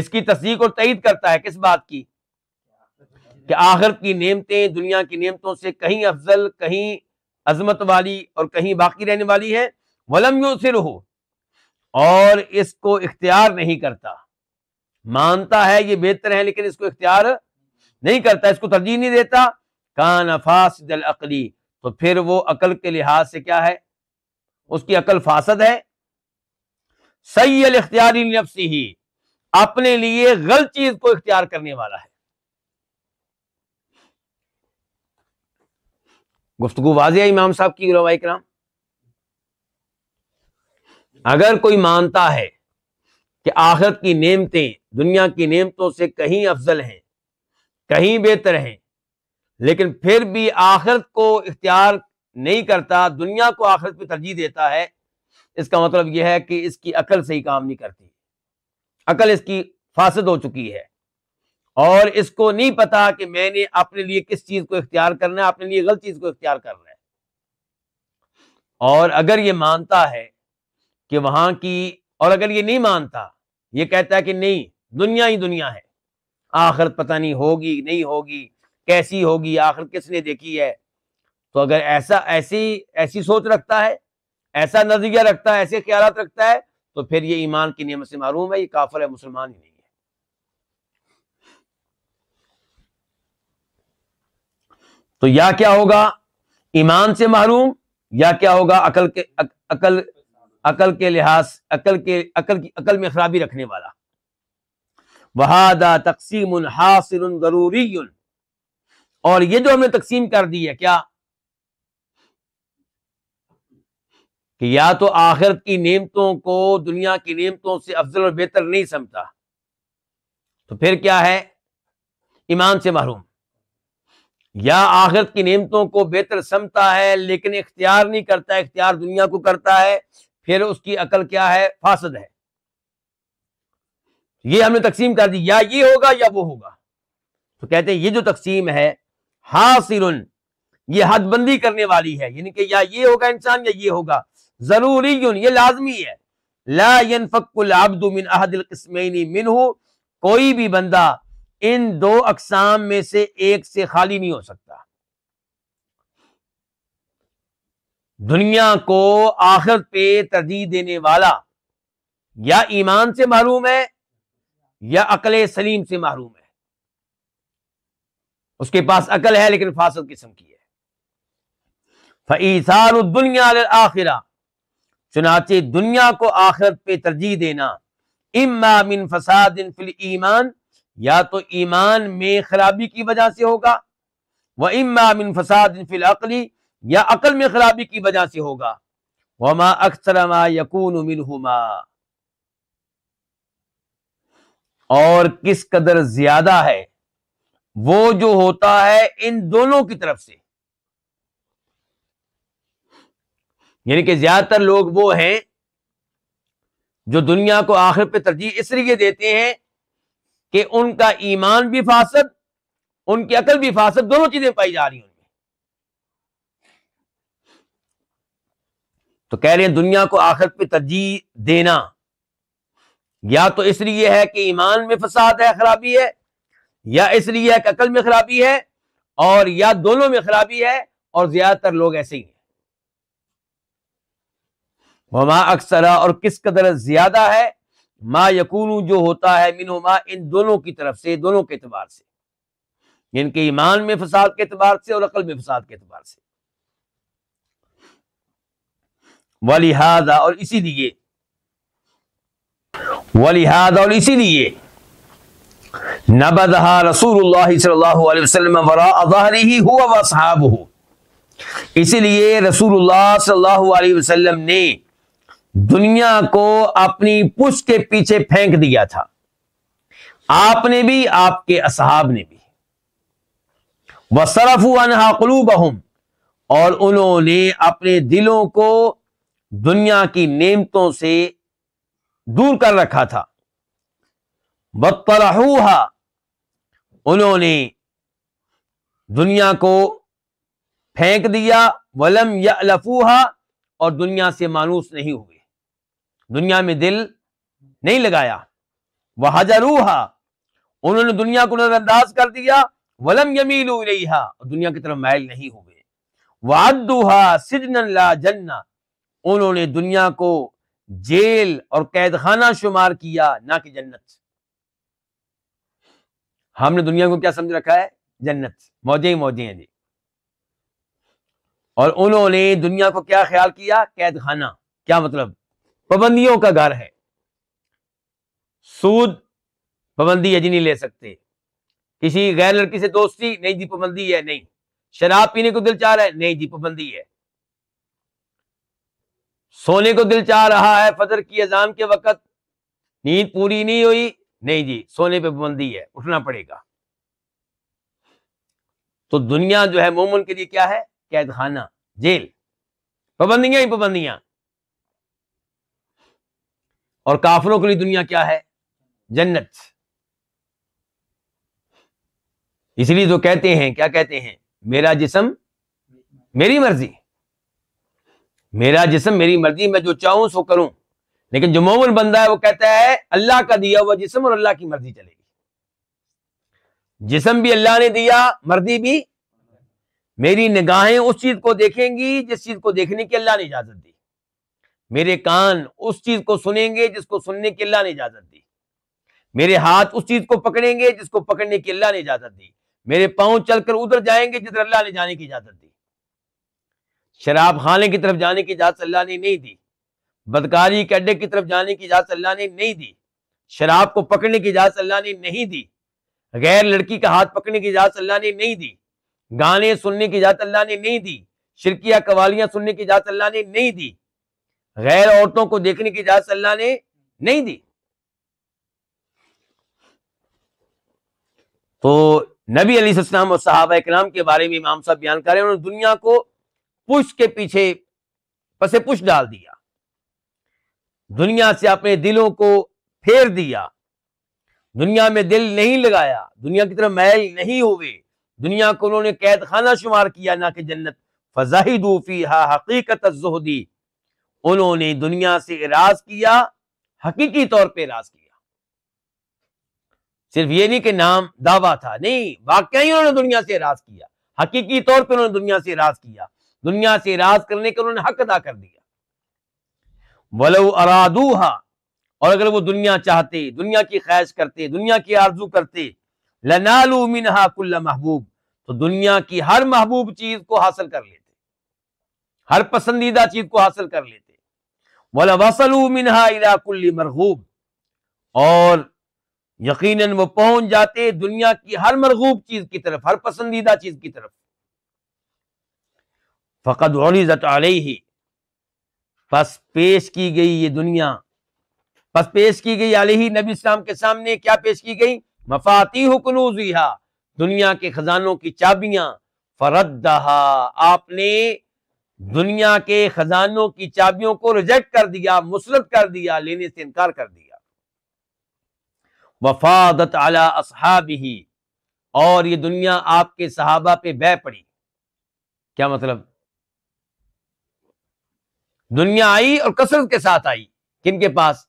इसकी तस्दीक और तयद करता है किस बात की कि आखिर की नियमतें दुनिया की नियमतों से कहीं अफजल कहीं अजमत वाली और कहीं बाकी रहने वाली है वलम यू सिर हो और इसको इख्तियार नहीं करता मानता है ये बेहतर है लेकिन इसको इख्तियार नहीं करता इसको तरजीह नहीं देता कान दल अकली तो फिर वो अकल के लिहाज से क्या है उसकी अकल फासद है सही इख्तियार नफसी ही अपने लिए गलत चीज को इख्तियार करने वाला है गुफ्तगु वाजिया इमाम साहब की रवाई कराम अगर कोई मानता है कि आखिरत की नेमतें दुनिया की नेमतों से कहीं अफजल हैं कहीं बेहतर हैं लेकिन फिर भी आखिरत को इख्तियार नहीं करता दुनिया को आखिरत पर तरजीह देता है इसका मतलब यह है कि इसकी अकल सही काम नहीं करती अकल इसकी फासद हो चुकी है और इसको नहीं पता कि मैंने अपने लिए किस चीज को इख्तियार करना है अपने लिए गलत चीज को इख्तियार करना है और अगर ये मानता है कि वहां की और अगर ये नहीं मानता ये कहता है कि नहीं दुनिया ही दुनिया है आखिर पता नहीं होगी नहीं होगी कैसी होगी आखिर किसने देखी है तो अगर ऐसा ऐसी ऐसी सोच रखता है ऐसा नजरिया रखता है ऐसे ख्याल रखता है तो फिर ये ईमान की नियमत से मालूम है ये काफर है मुसलमान ही नहीं है तो या क्या होगा ईमान से महरूम या क्या होगा अकल के अक, अकल अकल के लिहाज अकल के अकल की अकल में खराबी रखने वाला वहादा तकसीम हासिल जरूरी और ये जो हमने तकसीम कर दी है क्या कि या तो आखिरत की नेमतों को दुनिया की नेमतों से अफजल और बेहतर नहीं समझता तो फिर क्या है ईमान से महरूम या आखिरत की नेमतों को बेहतर समझता है लेकिन इख्तियार नहीं करता इख्तियार दुनिया को करता है फिर उसकी अकल क्या है फासद है ये हमने तकसीम कर दी या ये होगा या वो होगा तो कहते हैं ये जो तकसीम है हासिर ये हदबंदी करने वाली है यानी कि या ये होगा इंसान या ये होगा जरूरी ये लाजमी है ला मिन अहदिल कोई भी बंदा इन दो अकसाम में से एक से खाली नहीं हो सकता दुनिया को आखिर पे तरजीह देने वाला या ईमान से महरूम है या अकल सलीम से महरूम है उसके पास अकल है लेकिन फासद किस्म की है फीसार दुनिया आखिरा चुनाचे दुनिया को आखिरत पे तरजीह देना इम्मा मिन फसाद फिल ईमान या तो ईमान में खराबी की वजह से होगा वह इम्मा मिन फसाद फिल अकली या अकल में खराबी की वजह से होगा वमा अक्सर मा यकून मिनहुमा और किस कदर ज्यादा है वो जो होता है इन दोनों की तरफ से यानी कि ज्यादातर लोग वो हैं जो दुनिया को आखिर पे तरजीह इसलिए देते हैं कि उनका ईमान भी फासद उनकी अकल भी फासद दोनों चीजें पाई जा रही हैं तो कह रहे हैं दुनिया को आखिर पे तरजीह देना या तो इसलिए है कि ईमान में फसाद है खराबी है या इसलिए है कि अकल में खराबी है और या दोनों में खराबी है और ज्यादातर लोग ऐसे ही वमा अक्सर और किस कदर ज्यादा है मा यकूनू जो होता है मिनो मिनुमा इन दोनों की तरफ से दोनों के अतबार से इनके ईमान में फसाद के अतबार से और अकल में फसाद के अतबार से वलिहादा और इसीलिए वलिहादा और इसीलिए नबदहा रसूल वसल्लम वरा ही हुआ वसाब हो इसीलिए रसूलुल्लाह सल्लल्लाहु अलैहि वसल्लम ने दुनिया को अपनी पुष्ट के पीछे फेंक दिया था आपने भी आपके असहाब ने भी वसरफ बहुम और उन्होंने अपने दिलों को दुनिया की नेमतों से दूर कर रखा था बतरहूहा उन्होंने दुनिया को फेंक दिया वलम या लफूहा और दुनिया से मानूस नहीं हुए दुनिया में दिल नहीं लगाया वह हा उन्होंने दुनिया को नजरअंदाज कर दिया वलम यमील दुनिया की तरफ मायल नहीं हुए वादूहा सिजन ला जन्ना उन्होंने दुनिया को जेल और कैद खाना शुमार किया ना कि जन्नत हमने दुनिया को क्या समझ रखा है जन्नत मौजे ही मौजे हैं जी और उन्होंने दुनिया को क्या ख्याल किया कैद खाना क्या मतलब पाबंदियों का घर है सूद पाबंदी है जी नहीं ले सकते किसी गैर लड़की से दोस्ती नहीं जी पाबंदी है नहीं शराब पीने को दिल चाह रहा है नहीं जी पाबंदी है सोने को दिल चाह रहा है फजर की अजाम के वक्त नींद पूरी नहीं हुई नहीं जी सोने पे पाबंदी है उठना पड़ेगा तो दुनिया जो है मोमन के लिए क्या है कैद खाना जेल पाबंदियां ही पाबंदियां और काफरों के लिए दुनिया क्या है जन्नत इसलिए तो कहते हैं क्या कहते हैं मेरा जिसम मेरी मर्जी मेरा जिसम मेरी मर्जी मैं जो चाहूं सो करूं लेकिन जो मोमन बंदा है वो कहता है अल्लाह का दिया हुआ जिसम और अल्लाह की मर्जी चलेगी जिसम भी अल्लाह ने दिया मर्जी भी मेरी निगाहें उस चीज को देखेंगी जिस चीज को देखने की अल्लाह ने इजाजत दी मेरे कान उस चीज को सुनेंगे जिसको सुनने की अल्लाह ने इजाजत दी मेरे हाथ उस चीज को पकड़ेंगे जिसको पकड़ने की अल्लाह ने इजाजत दी मेरे पांव चलकर उधर जाएंगे जिधर अल्लाह ने जाने की इजाजत दी शराब खाने की तरफ जाने की इजाजत अल्लाह ने नहीं दी बदकारी के अड्डे की तरफ जाने की इजाजत अल्लाह ने नहीं दी शराब को पकड़ने की इजाजत अल्लाह ने नहीं दी गैर लड़की का हाथ पकड़ने की इजाजत अल्लाह ने नहीं दी गाने सुनने की इजाजत अल्लाह ने नहीं दी शिरकिया कवालियां सुनने की इजाजत अल्लाह ने नहीं दी गैर औरतों को देखने की इजाजत अल्लाह ने नहीं दी तो नबी अली सलाम और साहबा इकराम के बारे में इमाम साहब बयान करें उन्होंने दुनिया को पुश के पीछे पसे पुश डाल दिया दुनिया से अपने दिलों को फेर दिया दुनिया में दिल नहीं लगाया दुनिया की तरफ मैल नहीं हुए दुनिया को उन्होंने कैद खाना शुमार किया ना कि जन्नत फजाहिदूफी हा हकीकत जोहदी उन्होंने दुनिया से राज किया हकीकी तौर पे राज किया सिर्फ ये नहीं कि नाम दावा था नहीं वाकई उन्होंने दुनिया से राज किया हकीकी तौर पर उन्होंने दुनिया से राज किया दुनिया से राज करने का उन्होंने हक अदा कर दिया वलो अरादूहा और अगर वो दुनिया चाहते दुनिया की ख्वाहिश करते दुनिया की आरजू करते लनालू मिनहा कुल्ला महबूब तो दुनिया की हर महबूब चीज को हासिल कर लेते हर पसंदीदा चीज को हासिल कर लेते वाला वसलू और यकीनन वो पहुंच जाते दुनिया की हर मरहूब चीज की तरफ हर पसंदीदा चीज की तरफ फ़कत ओलिजत ही बस पेश की गई ये दुनिया बस पेश की गई आलही नबी इस्लाम के सामने क्या पेश की गई मफाती हकनूजिहा दुनिया के खजानों की चाबियां फरदहा आपने दुनिया के खजानों की चाबियों को रिजेक्ट कर दिया मुसरत कर दिया लेने से इनकार कर दिया वफादत आला असहाब ही और ये दुनिया आपके सहाबा पे बह पड़ी क्या मतलब दुनिया आई और कसरत के साथ आई किन के पास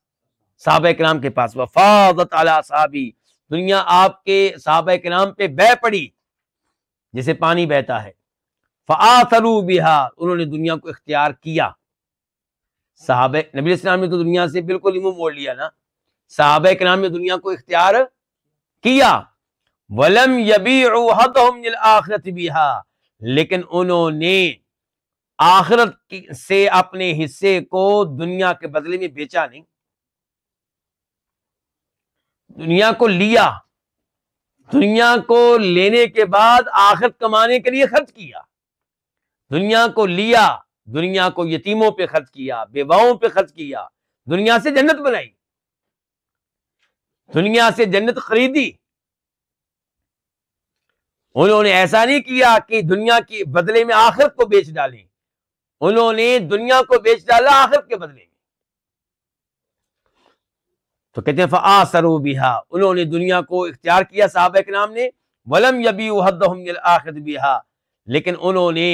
साहब कराम के पास वफादत आला साहबी दुनिया आपके साहब कराम पे बह पड़ी जैसे पानी बहता है फ़ातलू बिहार उन्होंने दुनिया को इख्तियार किया साहब नबी इस्लाम ने तो दुनिया से बिल्कुल ही मुंह मोड़ लिया ना साहब के नाम ने दुनिया को इख्तियार किया वलम यबी आखरत बिहा लेकिन उन्होंने आखरत से अपने हिस्से को दुनिया के बदले में बेचा नहीं दुनिया को लिया दुनिया को लेने के बाद आखिरत कमाने के लिए खर्च किया दुनिया को लिया दुनिया को यतीमों पे खर्च किया बेवाओं पे खर्च किया दुनिया से जन्नत बनाई दुनिया से जन्नत खरीदी उन्होंने ऐसा नहीं किया कि दुनिया के बदले में आखिरत को बेच डाली उन्होंने दुनिया को बेच डाला आखिरत के बदले में तो कहते हैं फ़ा सरो बिहा उन्होंने दुनिया को इख्तियार किया साहब के नाम ने वलम यबी हद आखिर बिहा लेकिन उन्होंने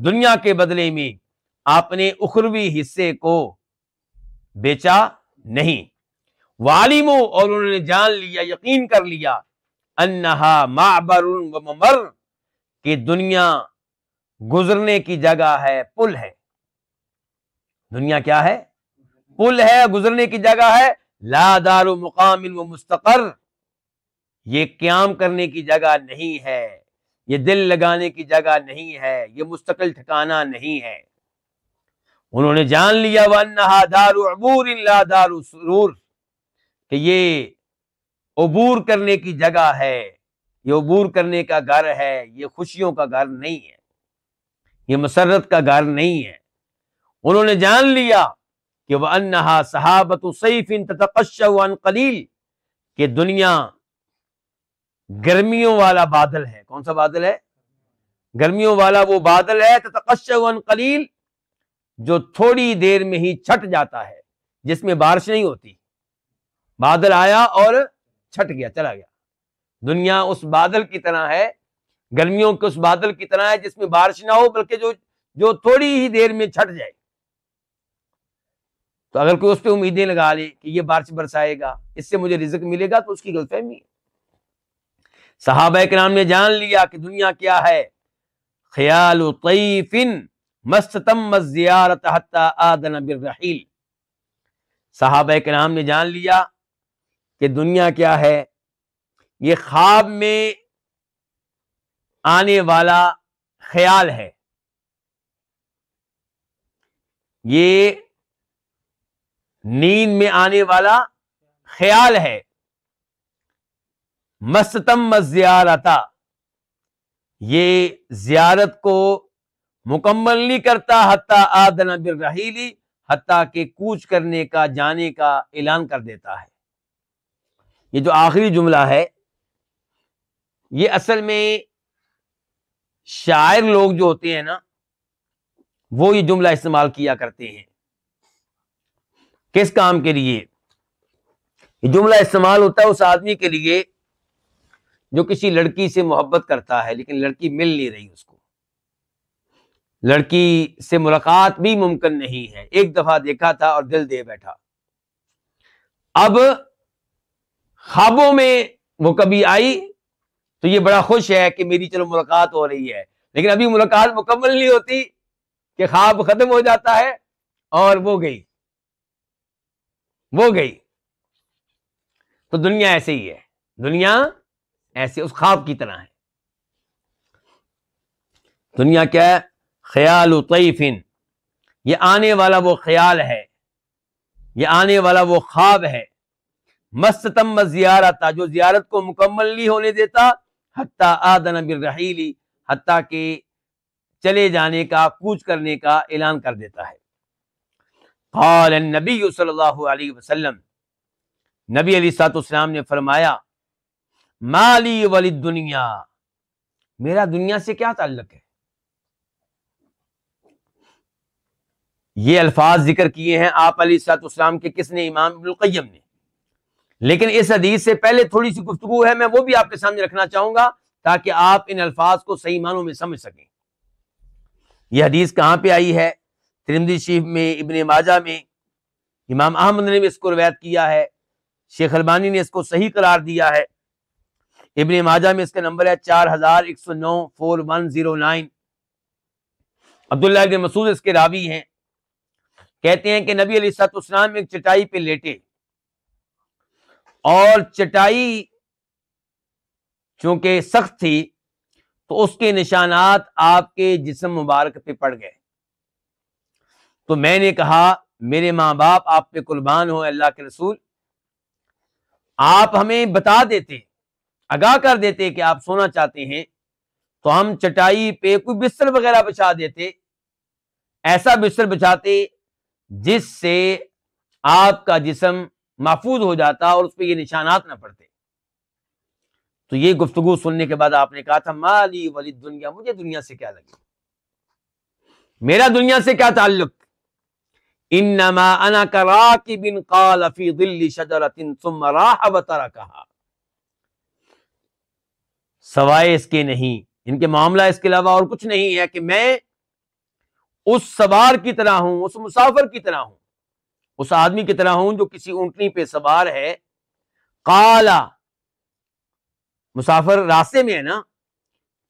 दुनिया के बदले में आपने उखरवी हिस्से को बेचा नहीं वालिमो और उन्होंने जान लिया यकीन कर लिया अन्नहा माबर ममर कि दुनिया गुजरने की जगह है पुल है दुनिया क्या है पुल है गुजरने की जगह है लादार मुकामिल व मुस्तकर ये क्याम करने की जगह नहीं है ये दिल लगाने की जगह नहीं है ये मुस्तकिल ठिकाना नहीं है उन्होंने जान लिया वनहादारूर कि ये अबूर करने की जगह है ये अबूर करने का घर है ये खुशियों का घर नहीं है ये मसरत का घर नहीं है उन्होंने जान लिया कि वह अनहा सहाबत सईफ़िन तकशन कलील कि दुनिया गर्मियों वाला बादल है कौन सा बादल है गर्मियों वाला वो बादल है तकशन कलील जो थोड़ी देर में ही छट जाता है जिसमें बारिश नहीं होती बादल आया और छट गया चला गया दुनिया उस बादल की तरह है गर्मियों के उस बादल की तरह है जिसमें बारिश ना हो बल्कि जो जो थोड़ी ही देर में छट जाए तो अगर कोई उस पर उम्मीदें लगा ले कि ये बारिश बरसाएगा इससे मुझे रिजक मिलेगा तो उसकी गलतफहमी है साहब के नाम ने जान लिया कि दुनिया क्या है ख्याल तयफिन मस्तम जियारत आदन बिरहील ने जान लिया कि दुनिया क्या है ये ख्वाब में आने वाला ख्याल है ये नींद में आने वाला ख्याल है मस्तम जियारता ये जियारत को मुकम्मल नहीं करता हती आदना बिल रहीली हती के कूच करने का जाने का ऐलान कर देता है ये जो आखिरी जुमला है ये असल में शायर लोग जो होते हैं ना वो ये जुमला इस्तेमाल किया करते हैं किस काम के लिए ये जुमला इस्तेमाल होता है उस आदमी के लिए जो किसी लड़की से मोहब्बत करता है लेकिन लड़की मिल नहीं रही उसको लड़की से मुलाकात भी मुमकिन नहीं है एक दफा देखा था और दिल दे बैठा अब ख्वाबों में वो कभी आई तो ये बड़ा खुश है कि मेरी चलो मुलाकात हो रही है लेकिन अभी मुलाकात मुकम्मल नहीं होती कि ख्वाब खत्म हो जाता है और वो गई वो गई तो दुनिया ऐसे ही है दुनिया ऐसे उस ख्वाब की तरह है दुनिया क्या है ख्याल तयफिन ये आने वाला वो ख्याल है ये आने वाला वो ख्वाब है मस्तम जियारत जो जियारत को मुकम्मल नहीं होने देता हत्ता आदन बिरहीली हत्ता के चले जाने का कूच करने का ऐलान कर देता है नबी सल्लल्लाहु अलैहि वसल्लम नबी अली सातुस्लाम ने फरमाया माली वाली दुनिया मेरा दुनिया से क्या ताल्लुक है ये अल्फाज जिक्र किए हैं आप अली सलाम के किसने इमाम इबुल्कैम ने लेकिन इस हदीस से पहले थोड़ी सी गुफ्तु है मैं वो भी आपके सामने रखना चाहूंगा ताकि आप इन अल्फाज को सही मानों में समझ सकें यह हदीस कहाँ पे आई है तिरमदी शरीफ में इबन माजा में इमाम अहमद ने भी इसको रवायत किया है शेख अलबानी ने इसको सही करार दिया है इबन माजा में इसका नंबर है चार हजार एक सौ नौ four one zero nine Abdullah के मसूद इसके रावी हैं कहते हैं कि नबी सतुस्लाम एक चटाई पे लेटे और चटाई चूंकि सख्त थी तो उसके निशानात आपके जिसम मुबारक पे पड़ गए तो मैंने कहा मेरे माँ बाप आप पे कुर्बान हो अल्लाह के रसूल आप हमें बता देते आगाह कर देते कि आप सोना चाहते हैं तो हम चटाई पे कोई बिस्तर वगैरह बिछा देते ऐसा बिस्तर बिछाते जिससे आपका जिसम महफूज हो जाता और उस पर यह निशानात ना पड़ते तो ये गुफ्तगु सुनने के बाद आपने कहा था माली वाली दुनिया मुझे दुनिया से क्या लगी मेरा दुनिया से क्या ताल्लुक इन नमा अना करा की बिन काल अफी दिल्ली शजरतिन सुमरा कहा सवाए इसके नहीं इनके मामला इसके अलावा और कुछ नहीं है कि मैं उस सवार की तरह हूं उस मुसाफर की तरह हूं उस आदमी की तरह हूं जो किसी ऊंटनी पे सवार है काला मुसाफर रास्ते में है ना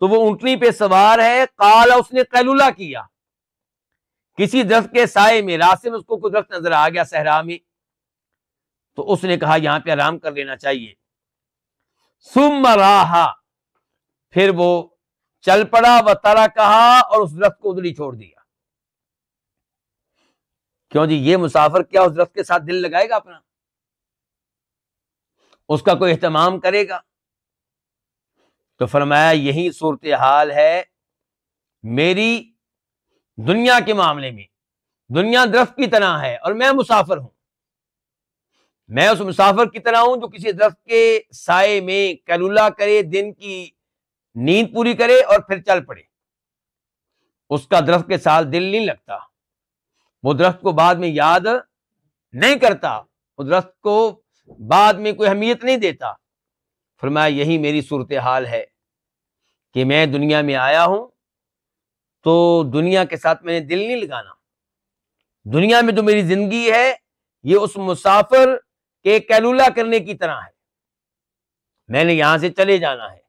तो वो ऊंटनी पे सवार है काला उसने कैलूला किया किसी दरख्त के साय में रास्ते में उसको कुछ दरख्त नजर आ गया सहरा में तो उसने कहा यहां पे आराम कर लेना चाहिए सुम राहा फिर वो चल पड़ा व तरा कहा और उस दरख्त को उधरी छोड़ दिया क्यों जी ये मुसाफिर क्या उस दरख्त के साथ दिल लगाएगा अपना उसका कोई अहतमाम करेगा तो फरमाया यही सूरत हाल है मेरी दुनिया के मामले में दुनिया दरख्त की तरह है और मैं मुसाफिर हूं मैं उस मुसाफिर की तरह हूं जो किसी दरख्त के साय में कलूला करे दिन की नींद पूरी करे और फिर चल पड़े उसका दरख्त के साथ दिल नहीं लगता वो दरख्त को बाद में याद नहीं करता वो दरख्त को बाद में कोई अहमियत नहीं देता फरमाया यही मेरी सूरत हाल है कि मैं दुनिया में आया हूं तो दुनिया के साथ मैंने दिल नहीं लगाना दुनिया में जो मेरी जिंदगी है ये उस मुसाफिर के कैलूला करने की तरह है मैंने यहां से चले जाना है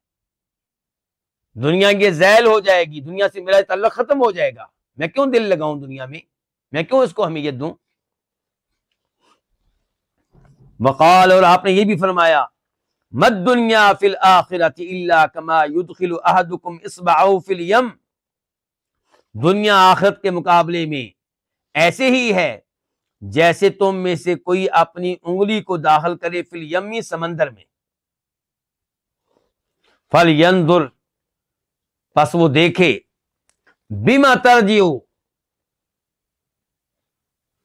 दुनिया ये जैल हो जाएगी दुनिया से मेरा तल्लक खत्म हो जाएगा मैं क्यों दिल लगाऊं दुनिया में मैं क्यों इसको अहमियत दू वकाल और आपने ये भी फरमाया मत दुनिया फिल आखिरत कमा दुनिया आखिरत के मुकाबले में ऐसे ही है जैसे तुम में से कोई अपनी उंगली को दाखिल करे फिल यमी समंदर में फल यंदुर बस वो देखे बिमा तरजियो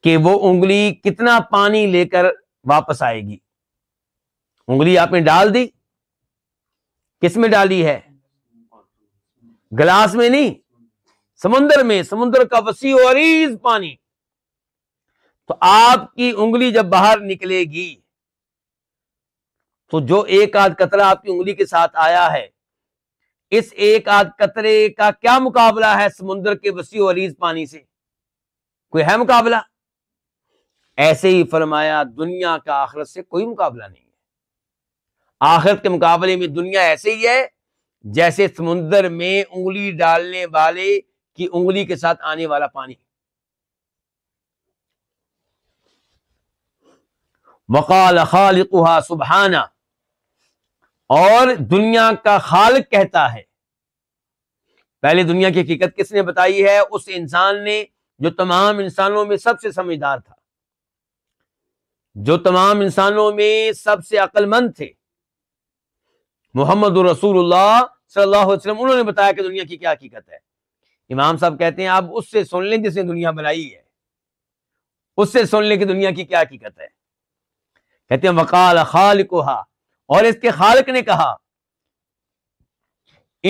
कि वो उंगली कितना पानी लेकर वापस आएगी उंगली आपने डाल दी किस में डाली है गिलास में नहीं समुंदर में समुद्र का वसी अरीज पानी तो आपकी उंगली जब बाहर निकलेगी तो जो एक आध कतरा आपकी उंगली के साथ आया है इस एक आध कतरे का क्या मुकाबला है समुद्र के वसी अलीज पानी से कोई है मुकाबला ऐसे ही फरमाया दुनिया का आखिरत से कोई मुकाबला नहीं है आखिरत के मुकाबले में दुनिया ऐसे ही है जैसे समुंदर में उंगली डालने वाले की उंगली के साथ आने वाला पानी वकाल खालिकुहा सुबहाना और दुनिया का खाल कहता है पहले दुनिया की हकीकत किसने बताई है उस इंसान ने जो तमाम इंसानों में सबसे समझदार था जो तमाम इंसानों में सबसे अक्लमंद थे मोहम्मद रसूल सल्लल्लाहु अलैहि वसल्लम उन्होंने बताया कि दुनिया की क्या हकीकत है इमाम साहब कहते हैं आप उससे सुन लें जिसने दुनिया बनाई है उससे सुन लें कि दुनिया की क्या हकीकत है कहते हैं वकाल खाल कोहा और इसके खालक ने कहा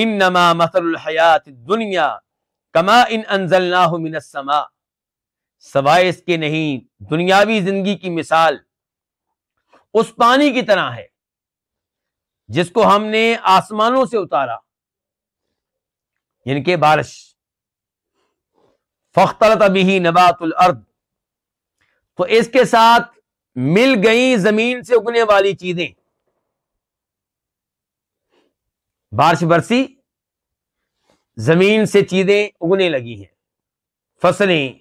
इन नमा हयात दुनिया कमा इन अनजलना मिनसमा सवाए इसके नहीं दुनियावी जिंदगी की मिसाल उस पानी की तरह है जिसको हमने आसमानों से उतारा इनके बारिश फख्तरत ही नबातुल अर्द तो इसके साथ मिल गई जमीन से उगने वाली चीजें बारिश बरसी जमीन से चीजें उगने लगी हैं फसलें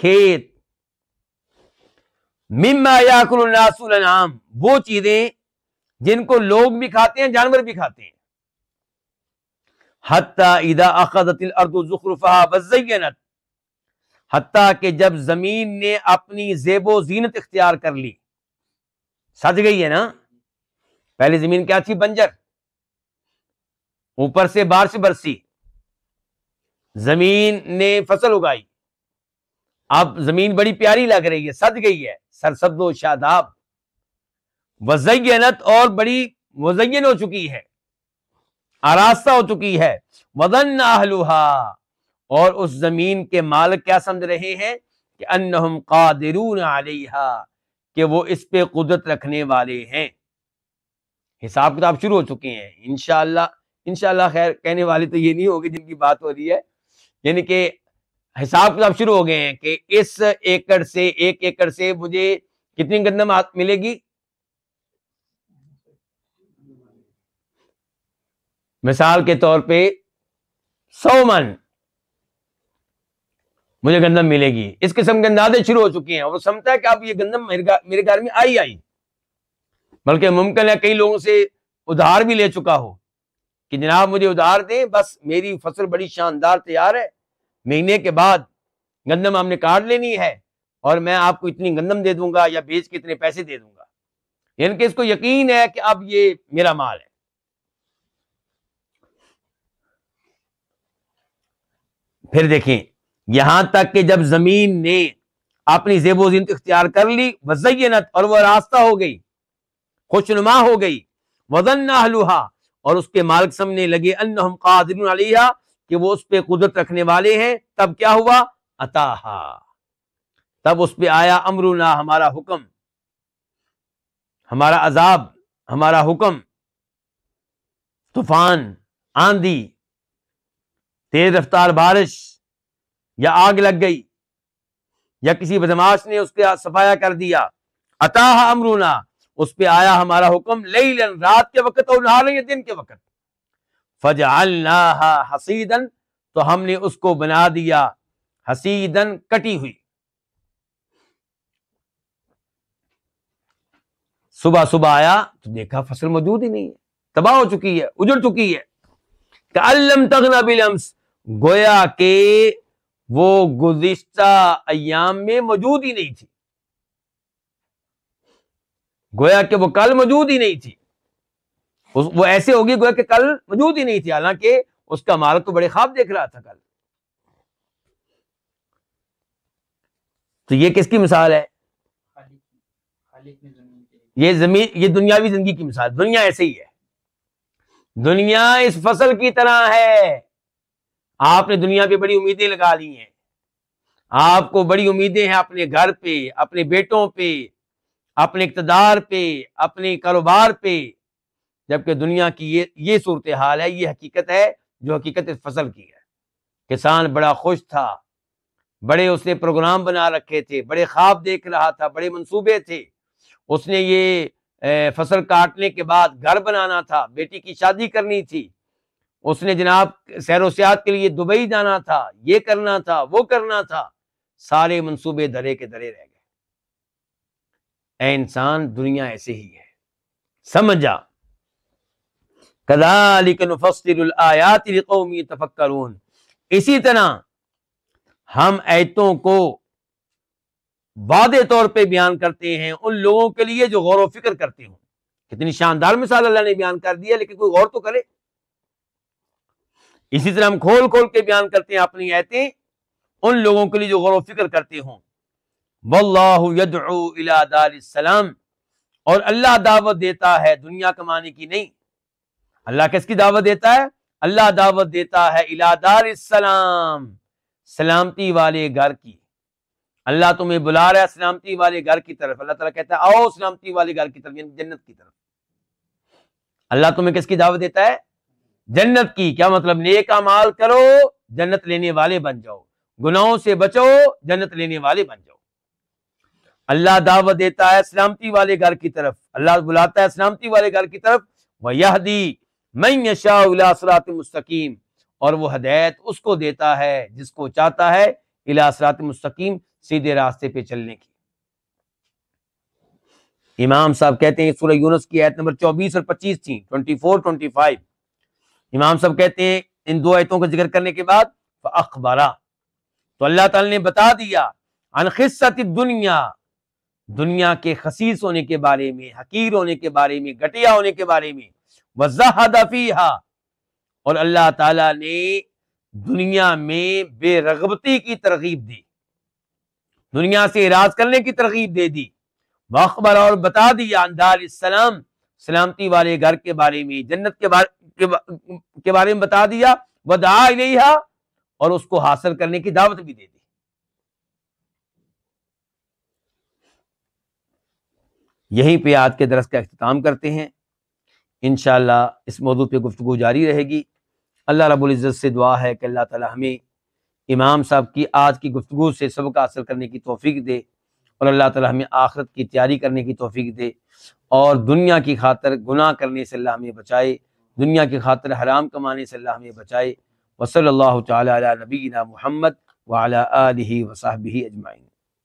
खेत मिम्मा नाम वो चीजें जिनको लोग भी खाते हैं जानवर भी खाते हैं हत्ता इदा अखदतिल अर्दो जुखरुफा वजयनत हत्ता के जब जमीन ने अपनी जेबो जीनत इख्तियार कर ली सज गई है ना पहले जमीन क्या थी बंजर ऊपर से बारिश बरसी जमीन ने फसल उगाई अब जमीन बड़ी प्यारी लग रही है सद गई है सरसब्दो शादाब वजयनत और बड़ी वजयन हो चुकी है आरास्ता हो चुकी है वजन आहलुहा और उस जमीन के मालिक क्या समझ रहे हैं कि अन्नहुम कादिरून अलैहा कि वो इस पे कुदरत रखने वाले हैं हिसाब किताब शुरू हो चुके हैं इनशाला इनशाला खैर कहने वाले तो ये नहीं होगी जिनकी बात हो रही है यानी कि हिसाब किताब शुरू हो गए हैं कि इस एकड़ से एक एकड़ से मुझे कितनी गंदम मिलेगी मिसाल के तौर पे सौ मन मुझे गंदम मिलेगी इस किस्म के अंदाजे शुरू हो चुके हैं और वो समझता है कि आप ये गंदम मेरे घर में आई आई बल्कि मुमकिन है कई लोगों से उधार भी ले चुका हो कि जनाब मुझे उधार दें बस मेरी फसल बड़ी शानदार तैयार है महीने के बाद गंदम हमने काट लेनी है और मैं आपको इतनी गंदम दे दूंगा या बेच के इतने पैसे दे दूंगा यानी कि इसको यकीन है कि अब ये मेरा माल है फिर देखें यहां तक कि जब जमीन ने अपनी जेबो जिंद तो इख्तियार कर ली वजयनत और वह रास्ता हो गई खुशनुमा हो गई वजन नाहलुहा और उसके मालिक समझने लगे अन्नहम कादिरुन अलिया कि वो उस पर कुदरत रखने वाले हैं तब क्या हुआ अताहा तब उस पर आया अमरुना हमारा हुक्म हमारा अजाब हमारा हुक्म तूफान आंधी तेज रफ्तार बारिश या आग लग गई या किसी बदमाश ने उसके सफाया कर दिया अताह अमरुना उस पर आया हमारा हुक्म लई रात के वक्त और नहा रही दिन के वक्त अल्ला हसीदन तो हमने उसको बना दिया हसीदन कटी हुई सुबह सुबह आया तो देखा फसल मौजूद ही नहीं है तबाह हो चुकी है उजड़ चुकी है कल्लम तक नम्स गोया के वो गुजश्ता अयाम में मौजूद ही नहीं थी गोया कि वो कल मौजूद ही नहीं थी उस, वो ऐसे होगी गोया कि कल मौजूद ही नहीं थी हालांकि उसका माल तो बड़े खाब देख रहा था कल तो ये किसकी मिसाल है ये जमीन ये दुनियावी जिंदगी की मिसाल दुनिया ऐसे ही है दुनिया इस फसल की तरह है आपने दुनिया पे बड़ी उम्मीदें लगा ली हैं आपको बड़ी उम्मीदें हैं अपने घर पे अपने बेटों पे अपने इकतदार पे अपने कारोबार पे जबकि दुनिया की ये ये सूरत हाल है ये हकीकत है जो हकीकत इस फसल की है किसान बड़ा खुश था बड़े उसने प्रोग्राम बना रखे थे बड़े ख्वाब देख रहा था बड़े मंसूबे थे उसने ये फसल काटने के बाद घर बनाना था बेटी की शादी करनी थी उसने जनाब सैर वसियात के लिए दुबई जाना था ये करना था वो करना था सारे मंसूबे धरे के दरे रह गए इंसान दुनिया ऐसे ही है समझा जा कदालिकफ़सलआयातौमी तफक्रून इसी तरह हम ऐतों को वादे तौर पर बयान करते हैं उन लोगों के लिए जो गौर फिक्र करते हो कितनी शानदार मिसाल अल्लाह ने बयान कर दिया लेकिन कोई गौर तो करे इसी तरह हम खोल खोल के बयान करते हैं अपनी ऐतें उन लोगों के लिए जो गौर फिक्र करते हों वल्लासलाम और अल्लाह दावत देता है दुनिया कमाने की नहीं अल्लाह किसकी दावत देता है अल्लाह दावत देता है इलादार सलाम सलामती वाले घर की अल्लाह तुम्हें बुला रहा है सलामती वाले घर की तरफ अल्लाह तला कहता है आओ सलामती वाले घर की तरफ जन्नत की तरफ अल्लाह तुम्हें किसकी दावत देता है जन्नत की क्या मतलब नेक अमाल करो जन्नत लेने वाले बन जाओ गुनाहों से बचो जन्नत लेने वाले बन जाओ अल्लाह दावत देता है सलामती वाले घर की तरफ अल्लाह बुलाता है सलामती वाले घर की तरफ वह यह दी मैं शाहरात मुस्तकीम और वह हदायत उसको देता है जिसको चाहता है इलासरात मुस्तकीम सीधे रास्ते पे चलने की इमाम साहब कहते हैं सूर्य यूनस की आयत नंबर 24 और 25 थी 24 25 इमाम साहब कहते हैं इन दो आयतों का जिक्र करने के बाद अखबारा तो अल्लाह ताला ने बता दिया अनखिसत दुनिया दुनिया के खसीस होने के बारे में हकीर होने के बारे में घटिया होने के बारे में वजाहदफीहा और अल्लाह ताला ने दुनिया में बेरगबती की तरगीब दी दुनिया से इराज करने की तरगीब दे दी वखबर और बता दिया अंदार सलाम सलामती वाले घर के बारे में जन्नत के बारे के बारे में बता दिया वदा और उसको हासिल करने की दावत भी दे दी यहीं पे आज के दरस का अख्ताम करते हैं इन इस मौजू पर गुफ्तु जारी रहेगी अल्लाह रबुल्ज़त से दुआ है कि अल्लाह ताली हमें इमाम साहब की आज की गुफ्तु से सबक हासिल करने की तोफ़ी दे और अल्लाह ताला हमें आखरत की तैयारी करने की तोफ़ी दे और दुनिया की खातर गुनाह करने से अल्लाह हमें बचाए दुनिया की खातर हराम कमाने से अल्लाह हमें बचाए वसल नबीना महमद वाली वसाहबी अजमाइन